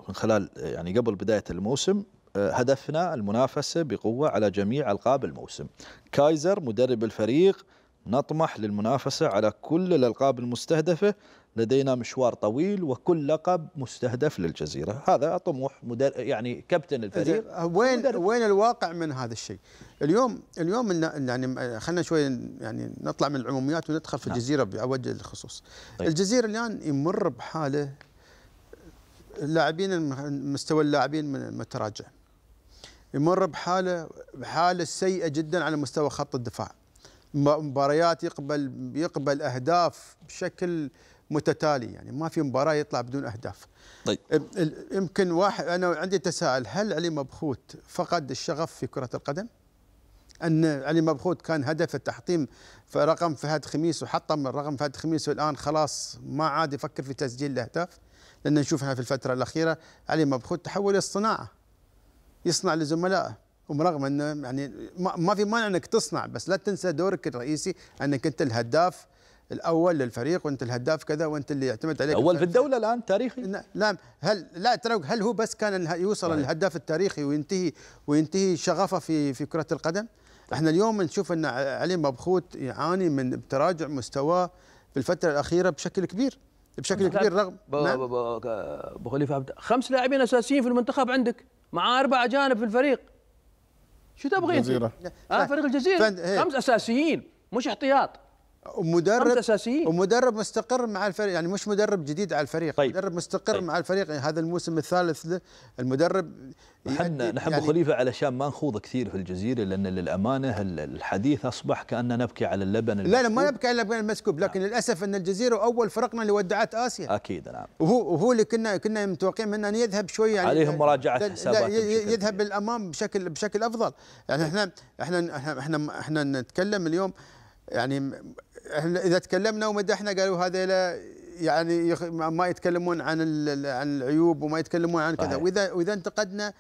من خلال آه، يعني قبل بدايه الموسم هدفنا المنافسة بقوة على جميع ألقاب الموسم كايزر مدرب الفريق نطمح للمنافسة على كل الألقاب المستهدفة لدينا مشوار طويل وكل لقب مستهدف للجزيرة هذا طموح مدر... يعني كابتن الفريق وين مدرب. وين الواقع من هذا الشيء اليوم اليوم يعني خلينا شوي يعني نطلع من العموميات وندخل في نعم. الجزيرة بأوجه الخصوص طيب. الجزيرة الآن يمر بحالة اللاعبين مستوى اللاعبين متراجع يمر بحاله بحاله سيئه جدا على مستوى خط الدفاع مباريات يقبل يقبل اهداف بشكل متتالي يعني ما في مباراه يطلع بدون اهداف طيب يمكن واحد انا عندي تساؤل هل علي مبخوت فقد الشغف في كره القدم؟ ان علي مبخوت كان هدفه تحطيم في رقم فهد خميس وحطم رقم فهد خميس والان خلاص ما عاد يفكر في تسجيل الاهداف لان نشوفها في الفتره الاخيره علي مبخوت تحول الصناعه يصنع لزملائه ورغم انه يعني ما في مانع انك تصنع بس لا تنسى دورك الرئيسي انك انت الهداف الاول للفريق وانت الهداف كذا وانت اللي يعتمد عليك اول في الدوله الان تاريخي لا هل لا ترى هل هو بس كان يوصل آه. للهداف التاريخي وينتهي وينتهي شغفه في في كره القدم طيب. احنا اليوم نشوف ان علي مبخوت يعاني من تراجع مستواه في الفتره الاخيره بشكل كبير بشكل نعم. كبير رغم ابو طيب. خليفه نعم. خمس لاعبين اساسيين في المنتخب عندك مع اربع اجانب في الفريق شو تبغي انت؟ آه فريق الجزيره إيه. خمس اساسيين مش احتياط ومدرب ومدرب مستقر مع الفريق يعني مش مدرب جديد على الفريق طيب. مدرب مستقر طيب. مع الفريق يعني هذا الموسم الثالث له المدرب احنا نحب يعني خليفه علشان ما نخوض كثير في الجزيره لان للامانه الحديث اصبح كاننا نبكي على اللبن المسكوب. لا لا ما نبكي على اللبن المسكوب لكن نعم. للاسف ان الجزيره اول فرقنا اللي ودعت اسيا اكيد نعم وهو وهو اللي كنا كنا متوقعين منه ان يذهب شوي يعني عليهم مراجعه حسابات يذهب للامام بشكل بشكل افضل يعني احنا احنا احنا احنا, احنا نتكلم اليوم يعني احنا اذا تكلمنا ومدحنا قالوا هذا لا يعني ما يتكلمون عن عن العيوب وما يتكلمون عن كذا واذا واذا انتقدنا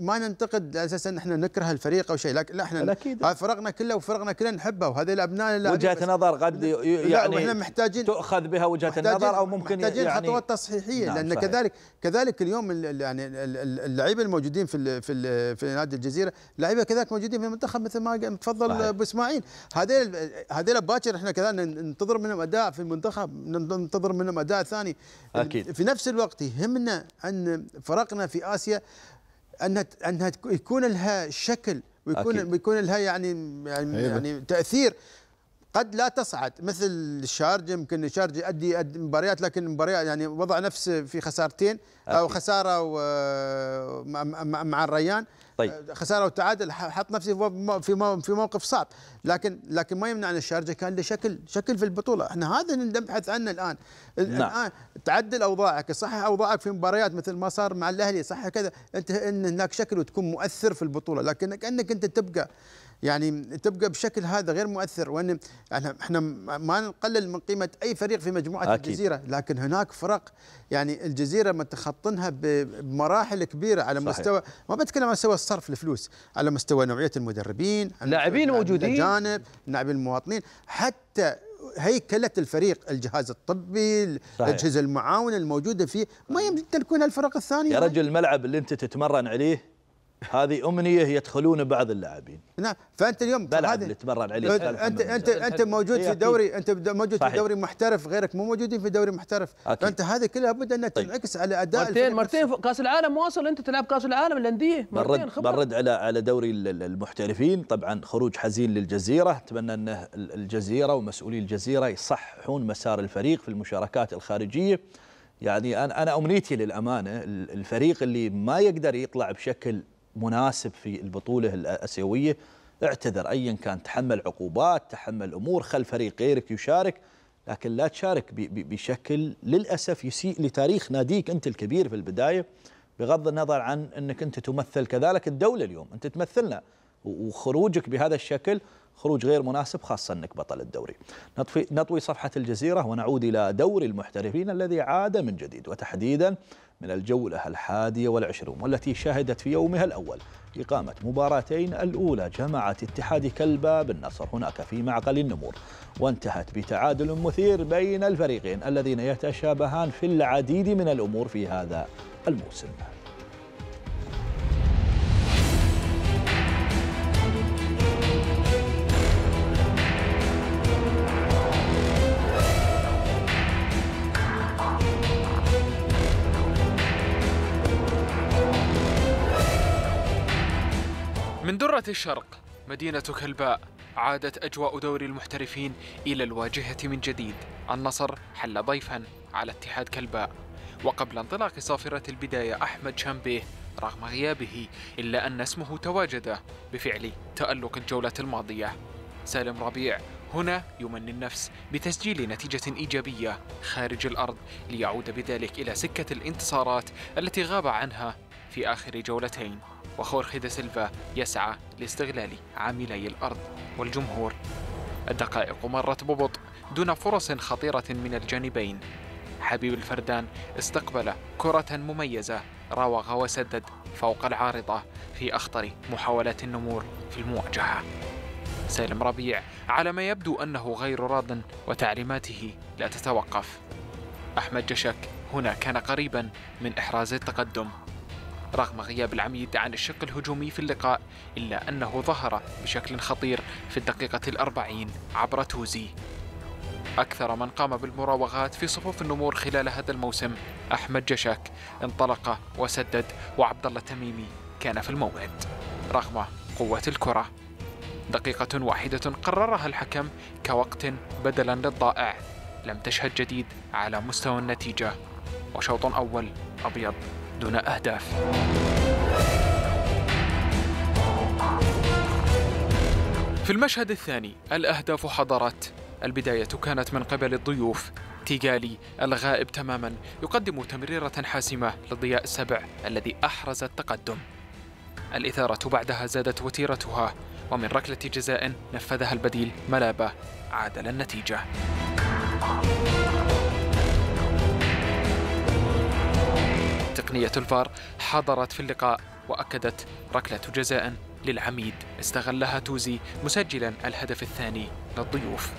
ما ننتقد اساسا ان احنا نكره الفريق او شيء لا احنا أكيد. آه، فرقنا كله وفرقنا كله نحبه وهذه الابناء وجهه نظر قد يعني احنا محتاجين تؤخذ بها وجهه النظر او ممكن محتاجين يعني خطوات تصحيحيه نعم لان صحيح. كذلك كذلك اليوم يعني اللعيبه الموجودين في في في نادي الجزيره لعيبه كذلك موجودين في المنتخب مثل ما تفضل ابو اسماعيل هذيل هذيل باكر احنا كذلك ننتظر منهم اداء في المنتخب ننتظر منهم اداء ثاني اكيد في نفس الوقت يهمنا ان فرقنا في اسيا انها انها يكون لها شكل ويكون أكيد. يكون لها يعني يعني, أيوة. يعني تاثير قد لا تصعد مثل الشارجه يمكن الشارجه يؤدي مباريات لكن مباريات يعني وضع نفسه في خسارتين او خساره و... مع الريان طيب. أه، خساره وتعادل حط نفسه في في موقف صعب لكن لكن ما يمنع ان الشارجه كان له شكل شكل في البطوله احنا هذا اللي نبحث عنه الان نعم. الان تعدل اوضاعك صحح اوضاعك في مباريات مثل ما صار مع الاهلي صح كذا انت ان هناك شكل وتكون مؤثر في البطوله لكنك انك انت تبقى يعني تبقى بشكل هذا غير مؤثر وان احنا ما نقلل من قيمه اي فريق في مجموعه أكيد. الجزيره لكن هناك فرق يعني الجزيره متخطنها بمراحل كبيره على صحيح. مستوى ما بتكلم على مستوى الصرف الفلوس على مستوى نوعيه المدربين اللاعبين موجودين الجانب اللاعبين المواطنين حتى هيكلة الفريق الجهاز الطبي الأجهزة المعاونة الموجودة فيه ما يمكن تكون الفرق الثانية يا رجل الملعب اللي أنت تتمرن عليه هذه امنيه يدخلون بعض اللاعبين نعم فانت اليوم بلعب اللي تمرن عليه انت انت انت, انت موجود في دوري انت موجود صحيح. في دوري محترف غيرك مو موجودين في دوري محترف أكيد. فانت هذه كلها لابد انها طيب. تنعكس على اداء مرتين مرتين كاس العالم واصل انت تلعب كاس العالم الانديه مرتين برد برد على على دوري المحترفين طبعا خروج حزين للجزيره اتمنى ان الجزيره ومسؤولي الجزيره يصححون مسار الفريق في المشاركات الخارجيه يعني انا انا امنيتي للامانه الفريق اللي ما يقدر يطلع بشكل مناسب في البطولة الأسيوية اعتذر أيا كان تحمل عقوبات تحمل أمور خل فريق غيرك يشارك لكن لا تشارك بشكل للأسف يسيء لتاريخ ناديك أنت الكبير في البداية بغض النظر عن أنك أنت تمثل كذلك الدولة اليوم أنت تمثلنا وخروجك بهذا الشكل خروج غير مناسب خاصة أنك بطل الدوري نطفي, نطوي صفحة الجزيرة ونعود إلى دوري المحترفين الذي عاد من جديد وتحديدا من الجولة الحادية والعشرون والتي شهدت في يومها الأول إقامة مباراتين الأولى جمعت اتحاد كلبة بالنصر هناك في معقل النمور وانتهت بتعادل مثير بين الفريقين الذين يتشابهان في العديد من الأمور في هذا الموسم قارة الشرق مدينة كلباء عادت أجواء دوري المحترفين إلى الواجهة من جديد النصر حل ضيفا على اتحاد كلباء وقبل انطلاق صافرة البداية أحمد شامبيه رغم غيابه إلا أن اسمه تواجد بفعل تألق الجولة الماضية سالم ربيع هنا يمني النفس بتسجيل نتيجة إيجابية خارج الأرض ليعود بذلك إلى سكة الانتصارات التي غاب عنها في آخر جولتين وخورخي دا سيلفا يسعى لاستغلال عاملي الأرض والجمهور الدقائق مرت ببطء دون فرص خطيرة من الجانبين حبيب الفردان استقبل كرة مميزة راوغ وسدد فوق العارضة في أخطر محاولات النمور في المواجهة سالم ربيع على ما يبدو أنه غير راض وتعليماته لا تتوقف أحمد جشك هنا كان قريبا من إحراز التقدم رغم غياب العميد عن الشق الهجومي في اللقاء إلا أنه ظهر بشكل خطير في الدقيقة الأربعين عبر توزي أكثر من قام بالمراوغات في صفوف النمور خلال هذا الموسم أحمد جشاك انطلق وسدد وعبد الله تميمي كان في الموعد رغم قوة الكرة دقيقة واحدة قررها الحكم كوقت بدلا للضائع لم تشهد جديد على مستوى النتيجة وشوط أول أبيض دون أهداف في المشهد الثاني الأهداف حضرت البداية كانت من قبل الضيوف تيغالي الغائب تماما يقدم تمريرة حاسمة لضياء السبع الذي أحرز التقدم الإثارة بعدها زادت وتيرتها ومن ركلة جزاء نفذها البديل ملابة عادل النتيجة تقنية الفار حضرت في اللقاء وأكدت ركلة جزاء للعميد استغلها توزي مسجلا الهدف الثاني للضيوف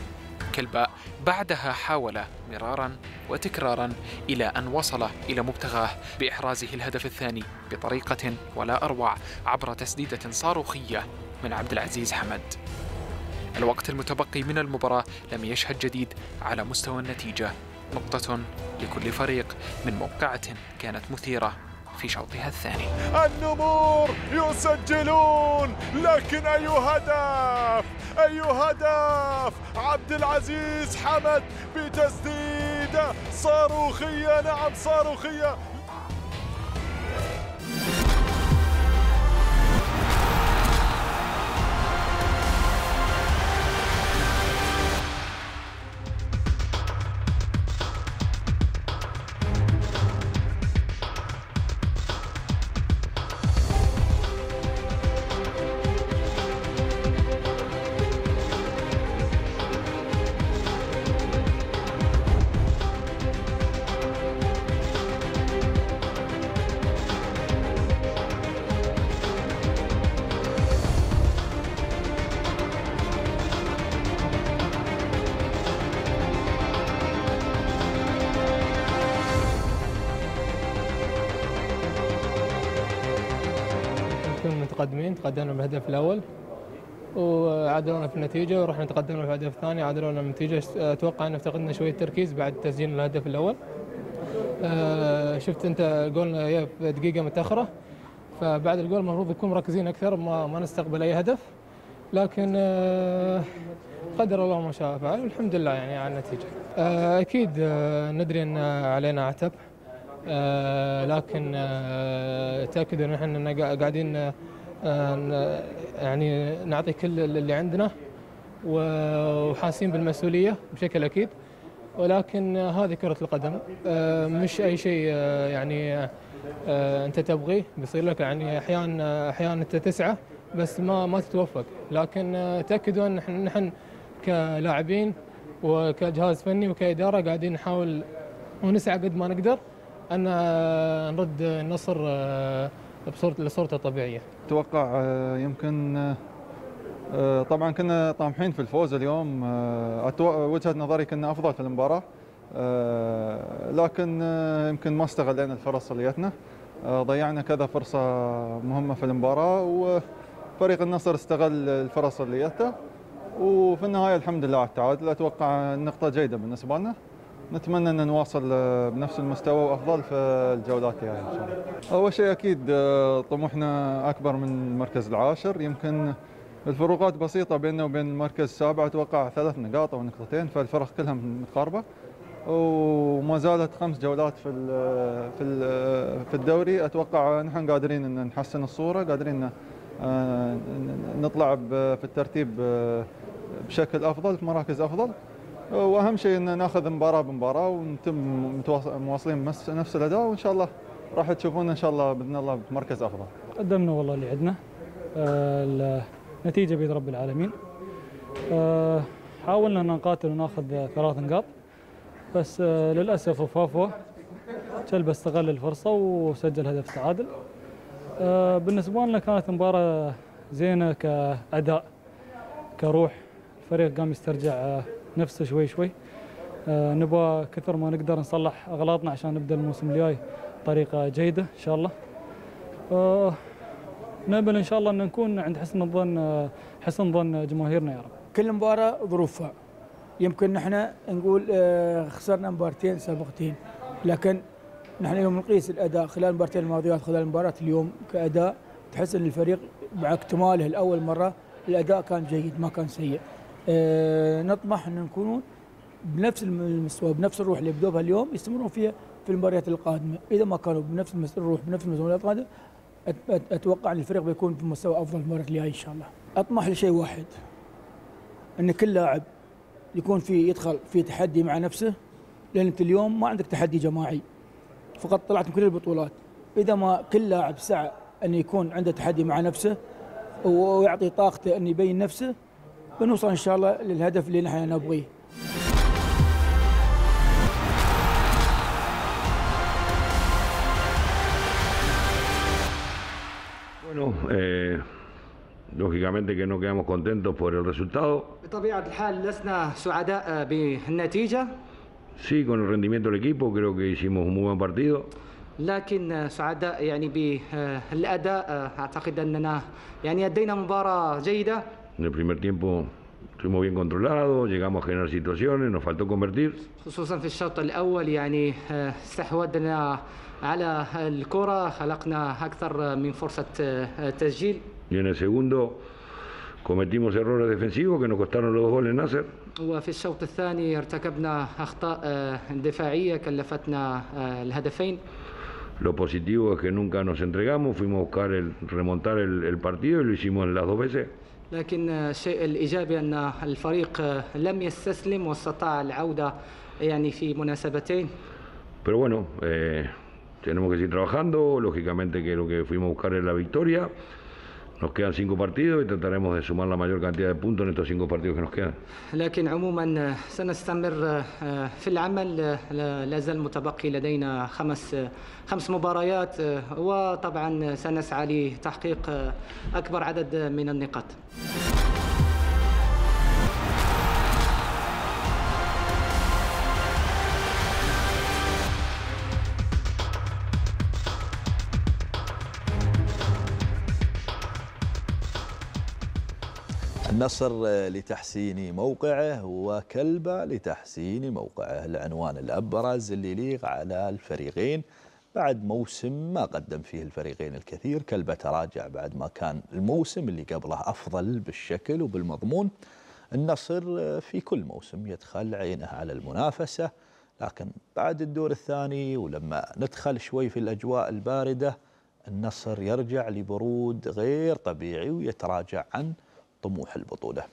كلباء بعدها حاول مرارا وتكرارا إلى أن وصل إلى مبتغاه بإحرازه الهدف الثاني بطريقة ولا أروع عبر تسديدة صاروخية من عبد العزيز حمد الوقت المتبقي من المباراة لم يشهد جديد على مستوى النتيجة نقطة لكل فريق من موقعة كانت مثيرة في شوطها الثاني النمور يسجلون لكن أي هدف أي هدف عبد العزيز حمد بتسديدة صاروخية نعم صاروخية متقدمين تقدمنا بالهدف الاول وعدلونا في النتيجه ورحنا تقدمنا في الهدف الثاني عدلونا النتيجه اتوقع ان افتقدنا شويه تركيز بعد تسجيل الهدف الاول آه، شفت انت جولنا جاء في دقيقه متاخره فبعد الجول المفروض نكون مركزين اكثر ما, ما نستقبل اي هدف لكن آه، قدر الله ما شاء فعل والحمد لله يعني على النتيجه آه، اكيد ندري ان علينا عتب لكن تاكدوا ان احنا قاعدين آه، يعني نعطي كل اللي عندنا وحاسين بالمسؤوليه بشكل اكيد ولكن هذه كره القدم آه، مش اي شيء آه، يعني انت تبغيه بيصير لك يعني احيانا احيانا انت تسعى بس ما ما تتوفق لكن تاكدوا ان احنا نحن كلاعبين وكجهاز فني وكاداره قاعدين نحاول ونسعى قد ما نقدر ان نرد النصر بصورة لصورته الطبيعية أتوقع آه، يمكن آه، آه، طبعا كنا طامحين في الفوز اليوم وجهة نظري كنا أفضل في المباراة لكن يمكن ما استغلينا الفرص اللي جتنا ضيعنا كذا فرصة مهمة في المباراة وفريق النصر استغل الفرص اللي جته وفي النهاية الحمد لله على التعادل أتوقع النقطة جيدة بالنسبة لنا نتمنى ان نواصل آه، بنفس المستوى وافضل في الجولات الجايه يعني ان شاء الله. اول شيء اكيد آه، طموحنا اكبر من المركز العاشر يمكن الفروقات بسيطه بيننا وبين المركز السابع اتوقع ثلاث نقاط او نقطتين فالفرق كلها متقاربه وما زالت خمس جولات في الـ آه، في الـ في الدوري اتوقع نحن قادرين ان نحسن الصوره قادرين نطلع في الترتيب بشكل افضل في مراكز افضل واهم شيء ان ناخذ مباراه بمباراه ونتم مواصلين نفس الاداء وان شاء الله راح تشوفونا ان شاء الله باذن الله بمركز افضل. قدمنا والله اللي عندنا آه، النتيجه بيد رب العالمين. آه، حاولنا ان نقاتل وناخذ ثلاث نقاط بس آه، للاسف فافو كلب استغل الفرصه وسجل هدف تعادل. بالنسبه لنا كانت مباراه زينه كاداء كروح الفريق قام يسترجع نفسه شوي شوي آه، نبغى كثر ما نقدر نصلح اغلاطنا عشان نبدا الموسم الجاي بطريقه جيده ان شاء الله آه، نأمل ان شاء الله ان نكون عند حسن الظن حسن ظن جماهيرنا يا رب كل مباراه ظروفها يمكن نحن نقول آه، خسرنا مبارتين سابقتين لكن نحن يوم نقيس الاداء خلال المباراتين الماضيات خلال مباراه اليوم كاداء تحس ان الفريق مع اكتماله لاول مره الاداء كان جيد ما كان سيء آه، نطمح ان نكونون بنفس المستوى بنفس الروح اللي بدوا بها اليوم يستمرون فيها في المباريات القادمه اذا ما كانوا بنفس الروح بنفس المستوى القادم اتوقع ان الفريق بيكون في مستوى افضل في المباريات الجايه ان شاء الله اطمح لشيء واحد ان كل لاعب يكون في يدخل في تحدي مع نفسه لان انت اليوم ما عندك تحدي جماعي فقد طلعت من كل البطولات اذا ما كل لاعب سعى ان يكون عنده تحدي مع نفسه ويعطي طاقته ان يبين نفسه بنوصل ان شاء الله للهدف اللي نحن نبغيه Bueno, eh, lógicamente que no quedamos contentos por el resultado. Sí, con el rendimiento del equipo creo que hicimos un muy buen partido. Pero En el primer tiempo estuvimos bien controlados, llegamos a generar situaciones, nos faltó convertir. Y en el segundo cometimos errores defensivos que nos costaron los dos goles en Nasser. Lo positivo es que nunca nos entregamos, fuimos a buscar el, remontar el partido y lo hicimos en las dos veces. لكن الشيء الإيجابي أن الفريق لم يستسلم واستطاع العودة يعني في مناسبتين Pero bueno, eh, tenemos que seguir trabajando, lógicamente que lo que fuimos a buscar es la victoria. Nos quedan cinco partidos y trataremos de sumar la mayor cantidad de puntos en estos cinco partidos que nos quedan. لكن عموما سنستمر في العمل لا زال متبقي لدينا خمس خمس مباريات وطبعا سنسعى لتحقيق اكبر عدد من النقاط. النصر لتحسين موقعه وكلبة لتحسين موقعه العنوان الأبرز اللي يليق على الفريقين بعد موسم ما قدم فيه الفريقين الكثير كلبة تراجع بعد ما كان الموسم اللي قبله أفضل بالشكل وبالمضمون النصر في كل موسم يدخل عينه على المنافسة لكن بعد الدور الثاني ولما ندخل شوي في الأجواء الباردة النصر يرجع لبرود غير طبيعي ويتراجع عن طموح البطولة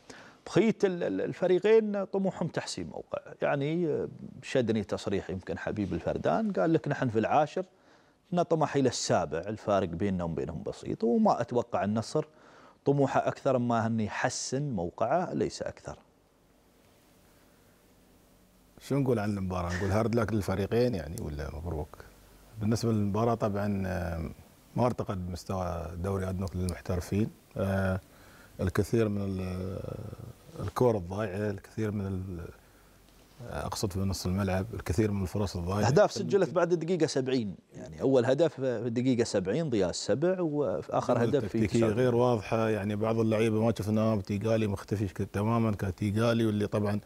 بقية الفريقين طموحهم تحسين موقع يعني آه، شدني تصريح يمكن حبيب الفردان قال لك نحن في العاشر نطمح إلى السابع الفارق بيننا وبينهم بسيط وما أتوقع النصر طموحه أكثر ما أن يحسن موقعه ليس أكثر شو نقول عن المباراة؟ نقول هارد لك للفريقين يعني ولا مبروك؟ بالنسبة للمباراة طبعا آه، ما ارتقى بمستوى دوري أدنوك للمحترفين آه الكثير من الكور الضايعه الكثير من اقصد في نص الملعب الكثير من الفرص الضايعه اهداف سجلت بعد الدقيقه 70 يعني اول هدف في الدقيقه 70 ضياء السبع واخر هدف في تكتيكيه غير واضحه يعني بعض اللعيبه ما شفناه تيجالي مختفي تماما كتيجالي واللي طبعا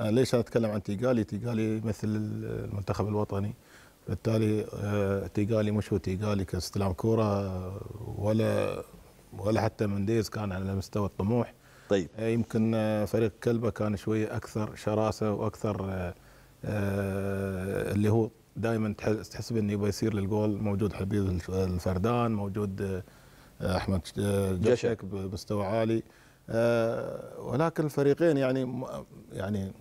ليش انا اتكلم عن تيجالي تيجالي يمثل المنتخب الوطني بالتالي آه، تيجالي مش هو تيجالي كاستلام كوره ولا ولا حتى منديز كان على مستوى الطموح طيب آه، يمكن آه، فريق كلبه كان شويه اكثر شراسه واكثر آه، اللي هو دائما تحس انه يبغى يصير للجول موجود حبيب الفردان موجود احمد جشك بمستوى عالي ولكن الفريقين يعني يعني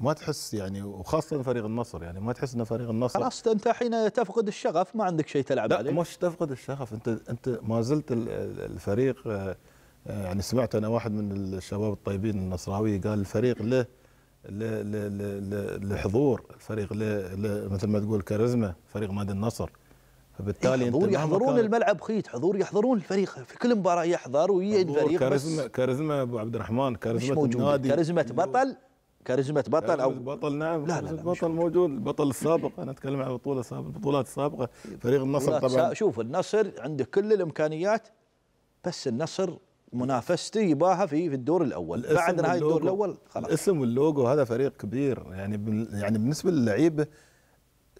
ما تحس يعني وخاصه فريق النصر يعني ما تحس ان فريق النصر خلاص انت حين تفقد الشغف ما عندك شيء تلعب عليه لا مش تفقد الشغف انت انت ما زلت الفريق آه، آه، يعني سمعت انا واحد من الشباب الطيبين النصراوي قال الفريق له لحضور الفريق له مثل ما تقول كاريزما فريق نادي النصر فبالتالي إيه حضور يحضرون الملعب خيط حضور يحضرون الفريق في كل مباراه يحضر ويجي الفريق كاريزما كاريزما ابو عبد الرحمن كاريزما مش النادي كاريزما بطل كاريزما بطل او بطل نعم لا لا, لا بطل موجود البطل السابق انا اتكلم عن بطوله سابقه البطولات السابقه فريق النصر طبعا شوف النصر عنده كل الامكانيات بس النصر منافسته يباها في في الدور الاول بعد نهايه الدور الاول خلاص الاسم واللوجو هذا فريق كبير يعني يعني بالنسبه للعيبه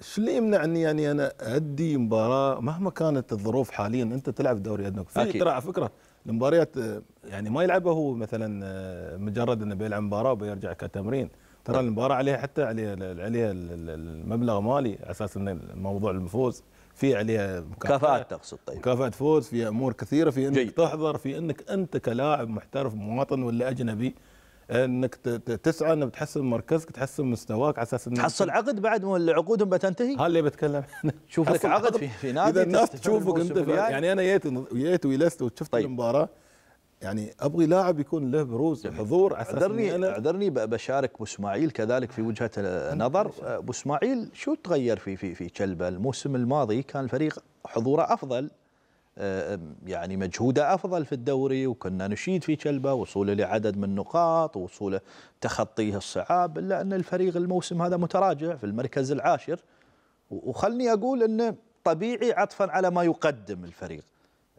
شو اللي يمنع اني يعني انا ادي مباراه مهما كانت الظروف حاليا انت تلعب دوري ادنى في ترى على فكره المباريات آه، يعني ما يلعبها هو مثلا آه، مجرد انه بيلعب مباراه وبيرجع كتمرين ترى طيب. المباراه عليها حتى عليها عليها المبلغ مالي على اساس ان موضوع الفوز في عليها مكافآت تقصد طيب مكافآت فوز في امور كثيره في انك جيد. تحضر في انك انت كلاعب محترف مواطن ولا اجنبي انك تسعى انك تحسن مركزك تحسن مستواك على اساس انك تحصل عقد بعد ما عقودهم بتنتهي هذا اللي بتكلم شوف لك عقد في, في نادي اذا الناس تشوفك انت يعني انا جيت جيت ويلست وشفت طيب. المباراه يعني ابغي لاعب يكون له بروز وحضور اعذرني أنا اعذرني بشارك ابو اسماعيل كذلك في وجهه نظر ابو اسماعيل شو تغير في في في كلبه الموسم الماضي كان الفريق حضوره افضل يعني مجهوده افضل في الدوري وكنا نشيد في كلبه وصوله لعدد من النقاط وصوله تخطيه الصعاب الا ان الفريق الموسم هذا متراجع في المركز العاشر وخلني اقول انه طبيعي عطفا على ما يقدم الفريق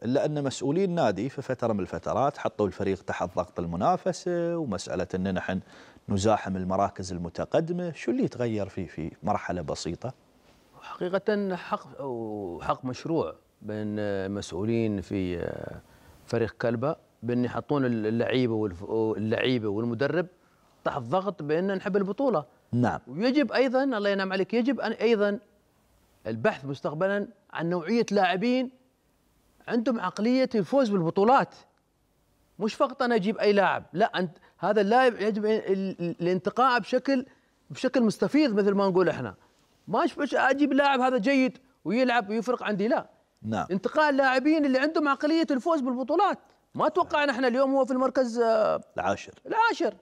الا ان مسؤولي النادي في فتره من الفترات حطوا الفريق تحت ضغط المنافسه ومساله ان نحن نزاحم المراكز المتقدمه، شو اللي يتغير في في مرحله بسيطه؟ حقيقه حق وحق مشروع بين مسؤولين في فريق كلبه بان يحطون اللعيبه واللعيبه والمدرب تحت ضغط بان نحب البطوله نعم ويجب ايضا الله ينعم عليك يجب ان ايضا البحث مستقبلا عن نوعيه لاعبين عندهم عقليه الفوز بالبطولات مش فقط انا اجيب اي لاعب لا أنت هذا اللاعب يجب الانتقاء بشكل بشكل مستفيض مثل ما نقول احنا ما اجيب لاعب هذا جيد ويلعب ويفرق عندي لا نعم انتقال لاعبين اللي عندهم عقليه الفوز بالبطولات ما اتوقع نحن اليوم هو في المركز آه، العاشر العاشر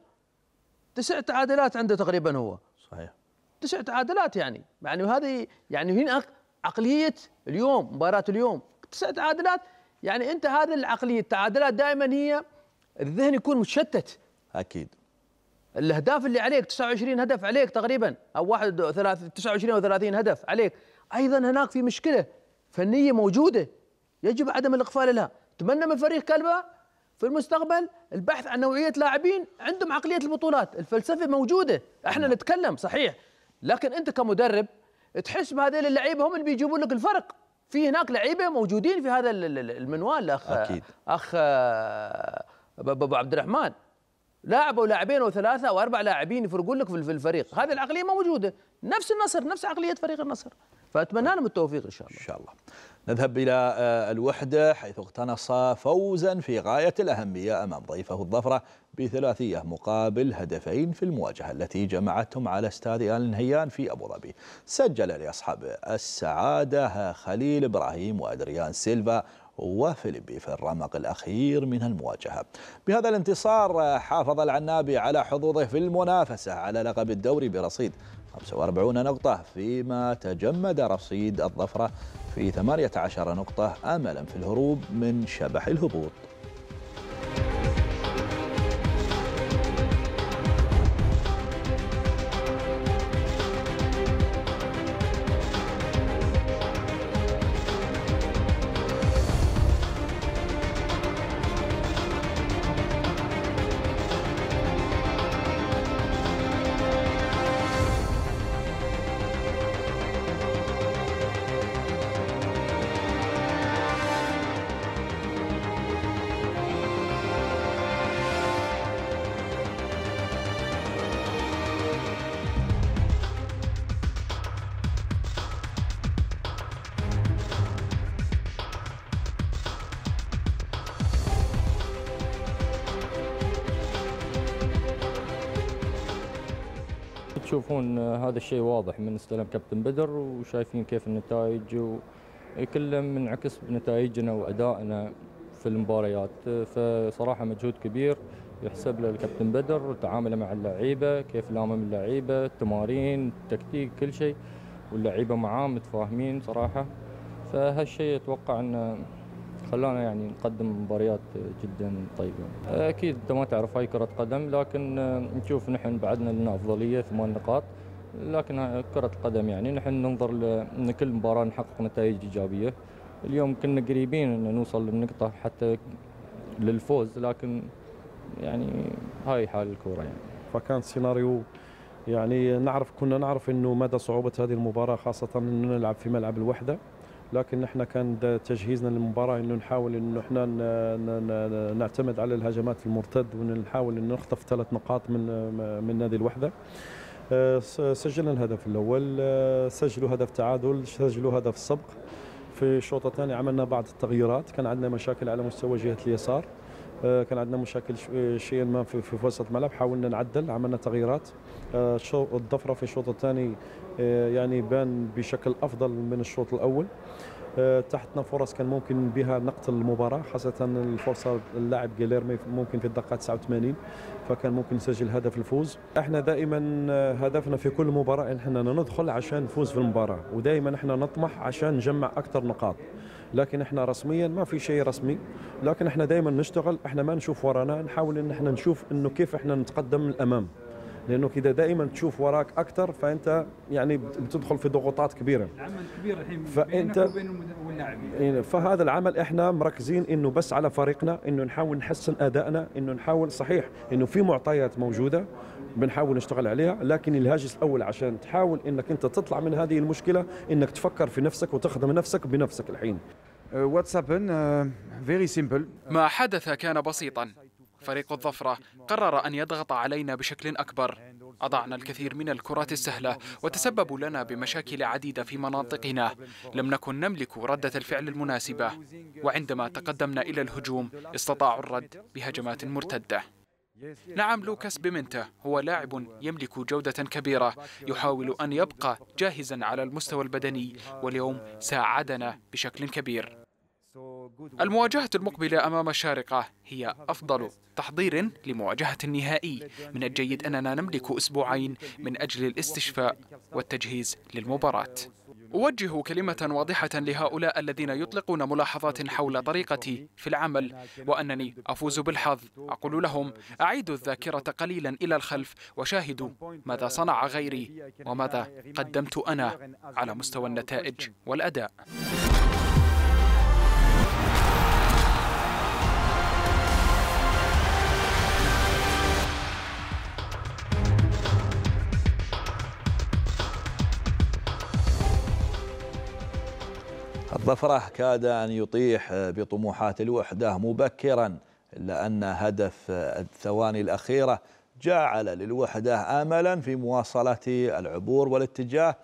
تسع تعادلات عنده تقريبا هو صحيح تسع تعادلات يعني يعني هذه يعني هنا عقليه اليوم مباراه اليوم تسع تعادلات يعني انت هذه العقليه التعادلات دائما هي الذهن يكون متشتت اكيد الاهداف اللي عليك 29 هدف عليك تقريبا او 31 29 او 30 هدف عليك ايضا هناك في مشكله فنيه موجوده يجب عدم الإقفال لها اتمنى من فريق كلبه في المستقبل البحث عن نوعيه لاعبين عندهم عقليه البطولات الفلسفه موجوده احنا نعم. نتكلم صحيح لكن انت كمدرب تحس بهذه اللعيبه هم اللي بيجيبوا لك الفرق في هناك لعيبه موجودين في هذا المنوال اخ أكيد. اخ ابو عبد الرحمن لاعب او لاعبين او ثلاثه او لاعبين يفرقون لك في الفريق هذه العقليه موجوده نفس النصر نفس عقليه فريق النصر فاتمنى لهم التوفيق ان شاء الله ان شاء الله نذهب الى آه، الوحده حيث اقتنص فوزا في غايه الاهميه امام ضيفه الظفره بثلاثيه مقابل هدفين في المواجهه التي جمعتهم على استاد ال نهيان في ابو ظبي سجل لاصحاب السعاده خليل ابراهيم وادريان سيلفا وفيليبي في الرمق الأخير من المواجهة بهذا الانتصار حافظ العنابي على حظوظه في المنافسة على لقب الدوري برصيد 45 نقطة فيما تجمد رصيد الظفرة في 18 نقطة أملا في الهروب من شبح الهبوط تشوفون هذا الشيء واضح من استلم كابتن بدر وشايفين كيف النتائج وكله منعكس بنتائجنا وادائنا في المباريات فصراحه مجهود كبير يحسب له الكابتن بدر تعامله مع اللعيبه كيف لامم اللعيبه التمارين التكتيك كل شيء واللعيبه معاه متفاهمين صراحه فهالشيء اتوقع انه خلانا يعني نقدم مباريات جدا طيبه اكيد انت ما تعرف هاي كره قدم لكن نشوف نحن بعدنا لنا افضليه ثمان نقاط لكن كره القدم يعني نحن ننظر ان كل مباراه نحقق نتائج ايجابيه اليوم كنا قريبين ان نوصل للنقطه حتى للفوز لكن يعني هاي حال الكوره يعني فكان سيناريو يعني نعرف كنا نعرف انه مدى صعوبه هذه المباراه خاصه انه نلعب في ملعب الوحده لكن احنا كان تجهيزنا للمباراه انه نحاول انه احنا نعتمد على الهجمات المرتد ونحاول انه نخطف ثلاث نقاط من من نادي الوحده آه، سجلنا الهدف الاول آه، سجلوا هدف تعادل سجلوا هدف السبق في الشوط الثاني عملنا بعض التغييرات كان عندنا مشاكل على مستوى جهه اليسار آه، كان عندنا مشاكل شيئا ما في وسط الملعب حاولنا نعدل عملنا تغييرات الضفره في الشوط الثاني آه، يعني بان بشكل افضل من الشوط الاول آه، تحتنا فرص كان ممكن بها نقتل المباراة خاصة الفرصة اللاعب جيليرمي ممكن في الدقه 89 فكان ممكن نسجل هدف الفوز احنا دائما آه، هدفنا في كل مباراة ان احنا ندخل عشان نفوز في المباراة ودائما احنا نطمح عشان نجمع أكثر نقاط لكن احنا رسميا ما في شيء رسمي لكن احنا دائما نشتغل احنا ما نشوف ورانا نحاول ان احنا نشوف انه كيف احنا نتقدم للامام لانه كده دائما تشوف وراك اكثر فانت يعني بتدخل في ضغوطات كبيره عمل كبير الحين فانت وبين إيه، فهذا العمل احنا مركزين انه بس على فريقنا انه نحاول نحسن ادائنا انه نحاول صحيح انه في معطيات موجوده بنحاول نشتغل عليها لكن الهاجس الاول عشان تحاول انك انت تطلع من هذه المشكله انك تفكر في نفسك وتخدم نفسك بنفسك الحين أه، واتساب فيري سيمبل أه، ما حدث كان بسيطا فريق الظفرة قرر أن يضغط علينا بشكل أكبر أضعنا الكثير من الكرات السهلة وتسببوا لنا بمشاكل عديدة في مناطقنا لم نكن نملك ردة الفعل المناسبة وعندما تقدمنا إلى الهجوم استطاعوا الرد بهجمات مرتدة نعم لوكاس بيمنتا هو لاعب يملك جودة كبيرة يحاول أن يبقى جاهزا على المستوى البدني واليوم ساعدنا بشكل كبير المواجهة المقبلة أمام الشارقة هي أفضل تحضير لمواجهة النهائي من الجيد أننا نملك أسبوعين من أجل الاستشفاء والتجهيز للمباراة أوجه كلمة واضحة لهؤلاء الذين يطلقون ملاحظات حول طريقتي في العمل وأنني أفوز بالحظ أقول لهم أعيدوا الذاكرة قليلا إلى الخلف وشاهدوا ماذا صنع غيري وماذا قدمت أنا على مستوى النتائج والأداء ظفره كاد أن يطيح بطموحات الوحدة مبكرا إلا أن هدف الثواني الأخيرة جعل للوحدة آملا في مواصلة العبور والاتجاه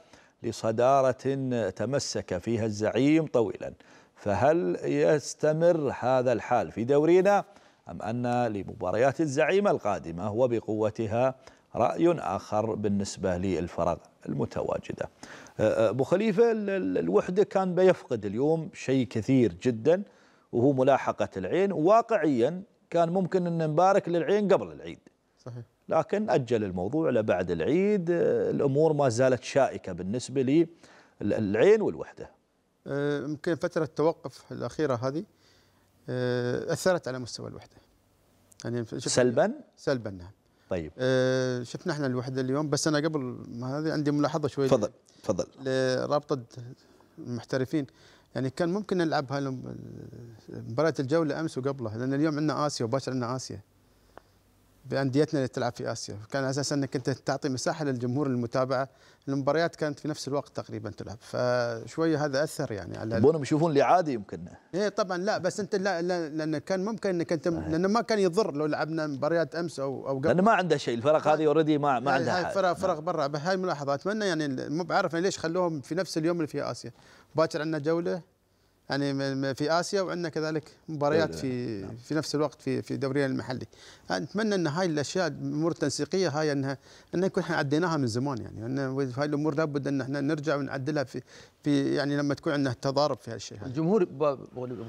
لصدارة تمسك فيها الزعيم طويلا فهل يستمر هذا الحال في دورينا أم أن لمباريات الزعيم القادمة وبقوتها رأي آخر بالنسبة للفرق المتواجدة أبو خليفة الوحدة كان بيفقد اليوم شيء كثير جدا وهو ملاحقة العين واقعيا كان ممكن أن نبارك للعين قبل العيد صحيح لكن أجل الموضوع لبعد العيد الأمور ما زالت شائكة بالنسبة للعين والوحدة أه، يمكن فترة التوقف الأخيرة هذه أه، أثرت على مستوى الوحدة يعني سلبا سلبا نعم طيب آه شفنا احنا الوحده اليوم بس انا قبل ما هذه عندي ملاحظه شوي تفضل تفضل لرابطه المحترفين يعني كان ممكن نلعب هالمباراه الجولة أمس وقبلها لأن اليوم عندنا آسيا وباشر عندنا آسيا بانديتنا اللي تلعب في اسيا، كان اساسا انك انت تعطي مساحه للجمهور للمتابعه، المباريات كانت في نفس الوقت تقريبا تلعب، فشويه هذا اثر يعني على يبونهم يشوفون اللي عادي يمكن ايه طبعا لا بس انت لا, لان كان ممكن انك انت لانه ما كان يضر لو لعبنا مباريات امس او او قبل لانه ما عنده شيء الفرق هذه اوريدي ما ما عندها هاي فرق فرق نعم. برا هاي ملاحظه اتمنى يعني مو بعرف يعني ليش خلوهم في نفس اليوم اللي في اسيا، باكر عندنا جوله يعني في اسيا وعندنا كذلك مباريات إيه، في نعم. في نفس الوقت في في دورينا المحلي آه، نتمنى ان هاي الاشياء الامور التنسيقيه هاي انها انها نكون احنا عديناها من زمان يعني ان هاي الامور لابد ان احنا نرجع ونعدلها في في يعني لما تكون عندنا تضارب في هالشيء الجمهور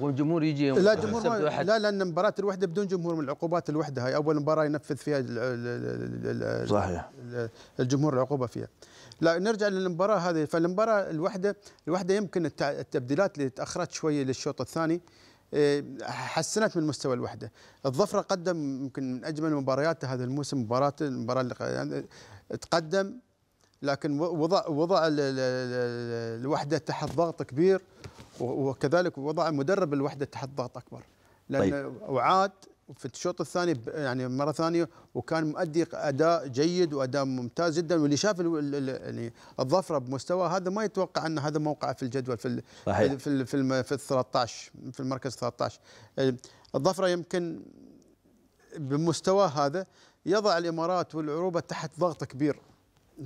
الجمهور يجي لا جمهور لا لان مباراه الوحده بدون جمهور من العقوبات الوحده هاي اول مباراه ينفذ فيها صحيح الجمهور العقوبه فيها لا نرجع للمباراه هذه فالمباراه الوحده الوحده يمكن التبديلات اللي تاخرت شويه للشوط الثاني آه، حسنت من مستوى الوحده الظفره قدم يمكن من اجمل مبارياته هذا الموسم مباراه المباراه اللي يعني تقدم لكن وضع وضع الوحده تحت ضغط كبير وكذلك وضع مدرب الوحده تحت ضغط اكبر لان طيب. وعاد في الشوط الثاني يعني مره ثانيه وكان مؤدي اداء جيد واداء ممتاز جدا واللي شاف يعني الظفره بمستوى هذا ما يتوقع ان هذا موقعه في الجدول في صحيح. في في, ال في ال 13 في المركز 13 الظفره يمكن بمستواه هذا يضع الامارات والعروبه تحت ضغط كبير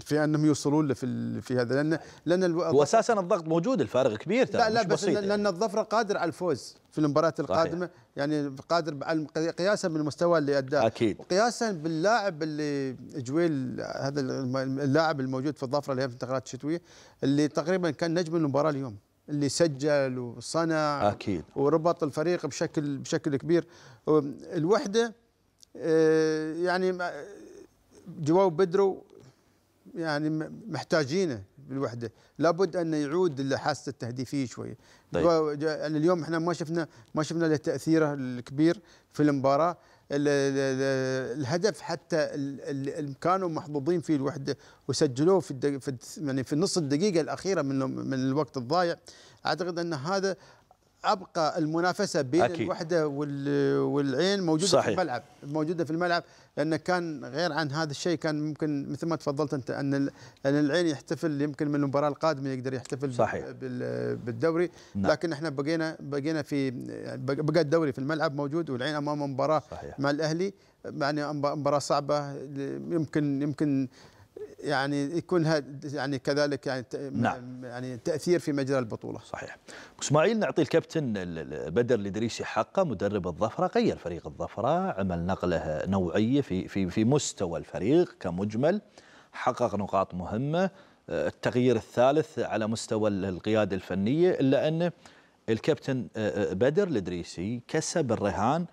في انهم يوصلون له في في هذا لان لان الو... هو اساسا الضغط موجود الفارق كبير ترى لا لا بس بسيط يعني. لان الظفره قادر على الفوز في المباريات القادمه صحيح. يعني قادر قياسا بالمستوى اللي اداه اكيد وقياسا باللاعب اللي جويل هذا اللاعب الموجود في الظفره اللي هي في الانتقالات الشتويه اللي تقريبا كان نجم المباراه اليوم اللي سجل وصنع اكيد وربط الفريق بشكل بشكل كبير الوحده آه، يعني جواو بدرو يعني محتاجينه بالوحده لابد ان يعود لحاسه التهديفيه شويه طيب. يعني اليوم احنا ما شفنا ما شفنا له تاثيره الكبير في المباراه الهدف حتى اللي كانوا محظوظين فيه الوحده وسجلوه في يعني في النص الدقيقه الاخيره من من الوقت الضايع اعتقد ان هذا ابقى المنافسه بين أكيد. الوحده والعين موجوده صحيح. في الملعب موجوده في الملعب لانه كان غير عن هذا الشيء كان ممكن مثل ما تفضلت انت ان ان العين يحتفل يمكن من المباراه القادمه يقدر يحتفل صحيح. بالدوري نعم. لكن احنا بقينا بقينا في بقى الدوري في الملعب موجود والعين امام مباراه صحيح. مع الاهلي يعني مباراه صعبه يمكن يمكن يعني يكون يعني كذلك يعني نعم. يعني تاثير في مجرى البطوله صحيح اسماعيل نعطي الكابتن بدر الادريسي حقه مدرب الظفره غير فريق الظفره عمل نقله نوعيه في في في مستوى الفريق كمجمل حقق نقاط مهمه آه، التغيير الثالث على مستوى القياده الفنيه الا ان الكابتن آه، آه، بدر الادريسي كسب الرهان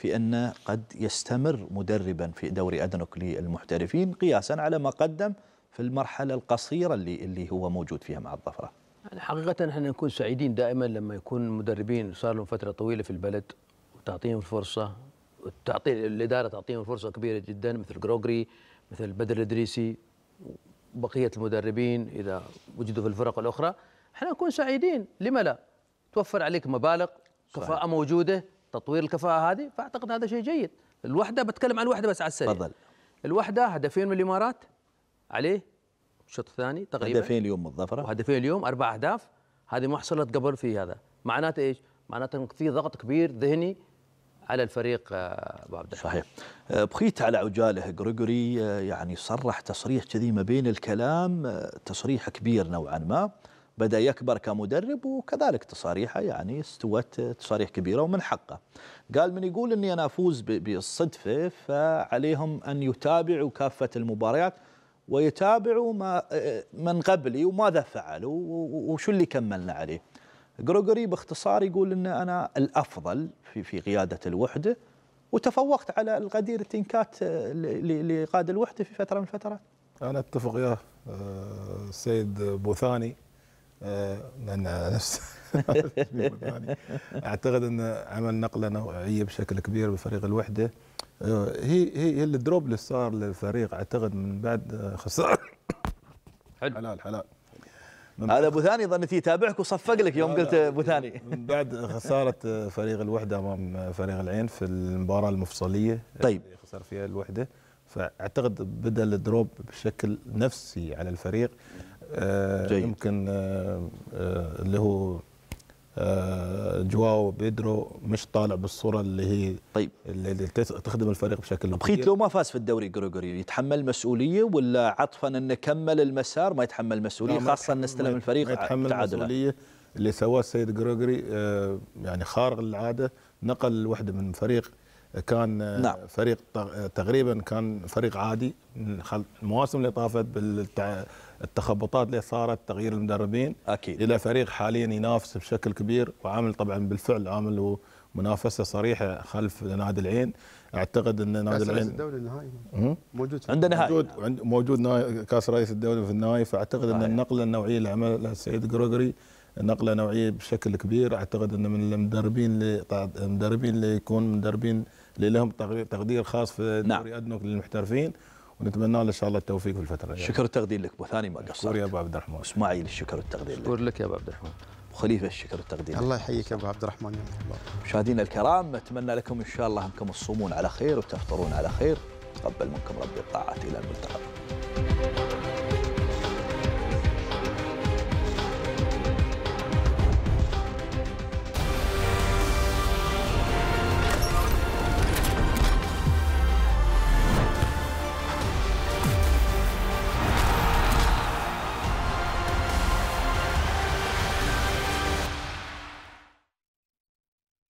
في أن قد يستمر مدربا في دوري أدنوك للمحترفين قياسا على ما قدم في المرحلة القصيرة اللي, اللي هو موجود فيها مع الظفرة يعني حقيقة نحن نكون سعيدين دائما لما يكون مدربين صار لهم فترة طويلة في البلد وتعطيهم فرصة وتعطي الإدارة تعطيهم فرصة كبيرة جدا مثل جروجري مثل بدر الإدريسي بقية المدربين إذا وجدوا في الفرق الأخرى احنا نكون سعيدين لما لا توفر عليك مبالغ كفاءة موجودة تطوير الكفاءه هذه فاعتقد هذا شيء جيد الوحده بتكلم عن الوحده بس على السريع تفضل الوحده هدفين من الامارات عليه الشوط الثاني تقريبا هدفين اليوم من الظفره وهدفين اليوم اربع اهداف هذه ما حصلت قبل في هذا معناته ايش؟ معناته انك في ضغط كبير ذهني على الفريق آه، ابو عبد صحيح آه، بقيت على عجاله غريغوري آه، يعني صرح تصريح كذي ما بين الكلام تصريح كبير نوعا ما بدأ يكبر كمدرب وكذلك تصاريحه يعني استوت تصاريح كبيرة ومن حقه قال من يقول أني أنا أفوز بالصدفة فعليهم أن يتابعوا كافة المباريات ويتابعوا ما من قبلي وماذا فعلوا وشو اللي كملنا عليه جروجوري باختصار يقول ان انا الافضل في في قياده الوحده وتفوقت على الغدير تنكات اللي قاد الوحده في فتره من الفترات. انا اتفق يا السيد آه، بوثاني آه، لان نفس يعني اعتقد ان عمل نقله نوعيه بشكل كبير بفريق الوحده آه، هي هي الدروب اللي صار للفريق اعتقد من بعد خساره حلو حلال حلال هذا ابو ثاني ظنيت يتابعك وصفق لك يوم قلت ابو ثاني من بعد خساره فريق الوحده امام فريق العين في المباراه المفصليه طيب اللي خسر فيها الوحده فاعتقد بدا الدروب بشكل نفسي على الفريق آه، جيد. يمكن آه، آه، اللي هو جواو بيدرو مش طالع بالصوره اللي هي طيب اللي تخدم الفريق بشكل بخيت لو ما فاز في الدوري جريجوري يتحمل مسؤوليه ولا عطفا انه كمل المسار ما يتحمل مسؤوليه خاصه انه استلم الفريق ما يتحمل المسؤوليه اللي سواه السيد جريجوري يعني خارق للعاده نقل الوحده من فريق كان نعم. فريق تقريبا كان فريق عادي المواسم اللي طافت بالتع... التخبطات اللي صارت تغيير المدربين اكيد الى فريق حاليا ينافس بشكل كبير وعامل طبعا بالفعل عامل منافسه صريحه خلف نادي العين اعتقد ان نادي العين كاس الدوري النهائي موجود عندنا نهائي موجود موجود نهاية كاس رئيس الدوري في النهائي فاعتقد ان النقله النوعيه اللي عملها السيد جريجوري نقله نوعيه بشكل كبير اعتقد انه من المدربين اللي المدربين اللي يكون مدربين اللي لهم تقدير خاص في نعم. دوري ادنوك للمحترفين ونتمنى له ان شاء الله التوفيق في الفتره الجايه. شكر التقدير لك وثاني ما قصرت. شكر يا ابو عبد الرحمن. اسماعيل الشكر والتقدير لك. شكر لك يا ابو عبد الرحمن. خليفه الشكر والتقدير الله يحييك يا ابو عبد الرحمن مشاهدينا الكرام اتمنى لكم ان شاء الله انكم تصومون على خير وتفطرون على خير. تقبل منكم ربي الطاعات الى الملتقى.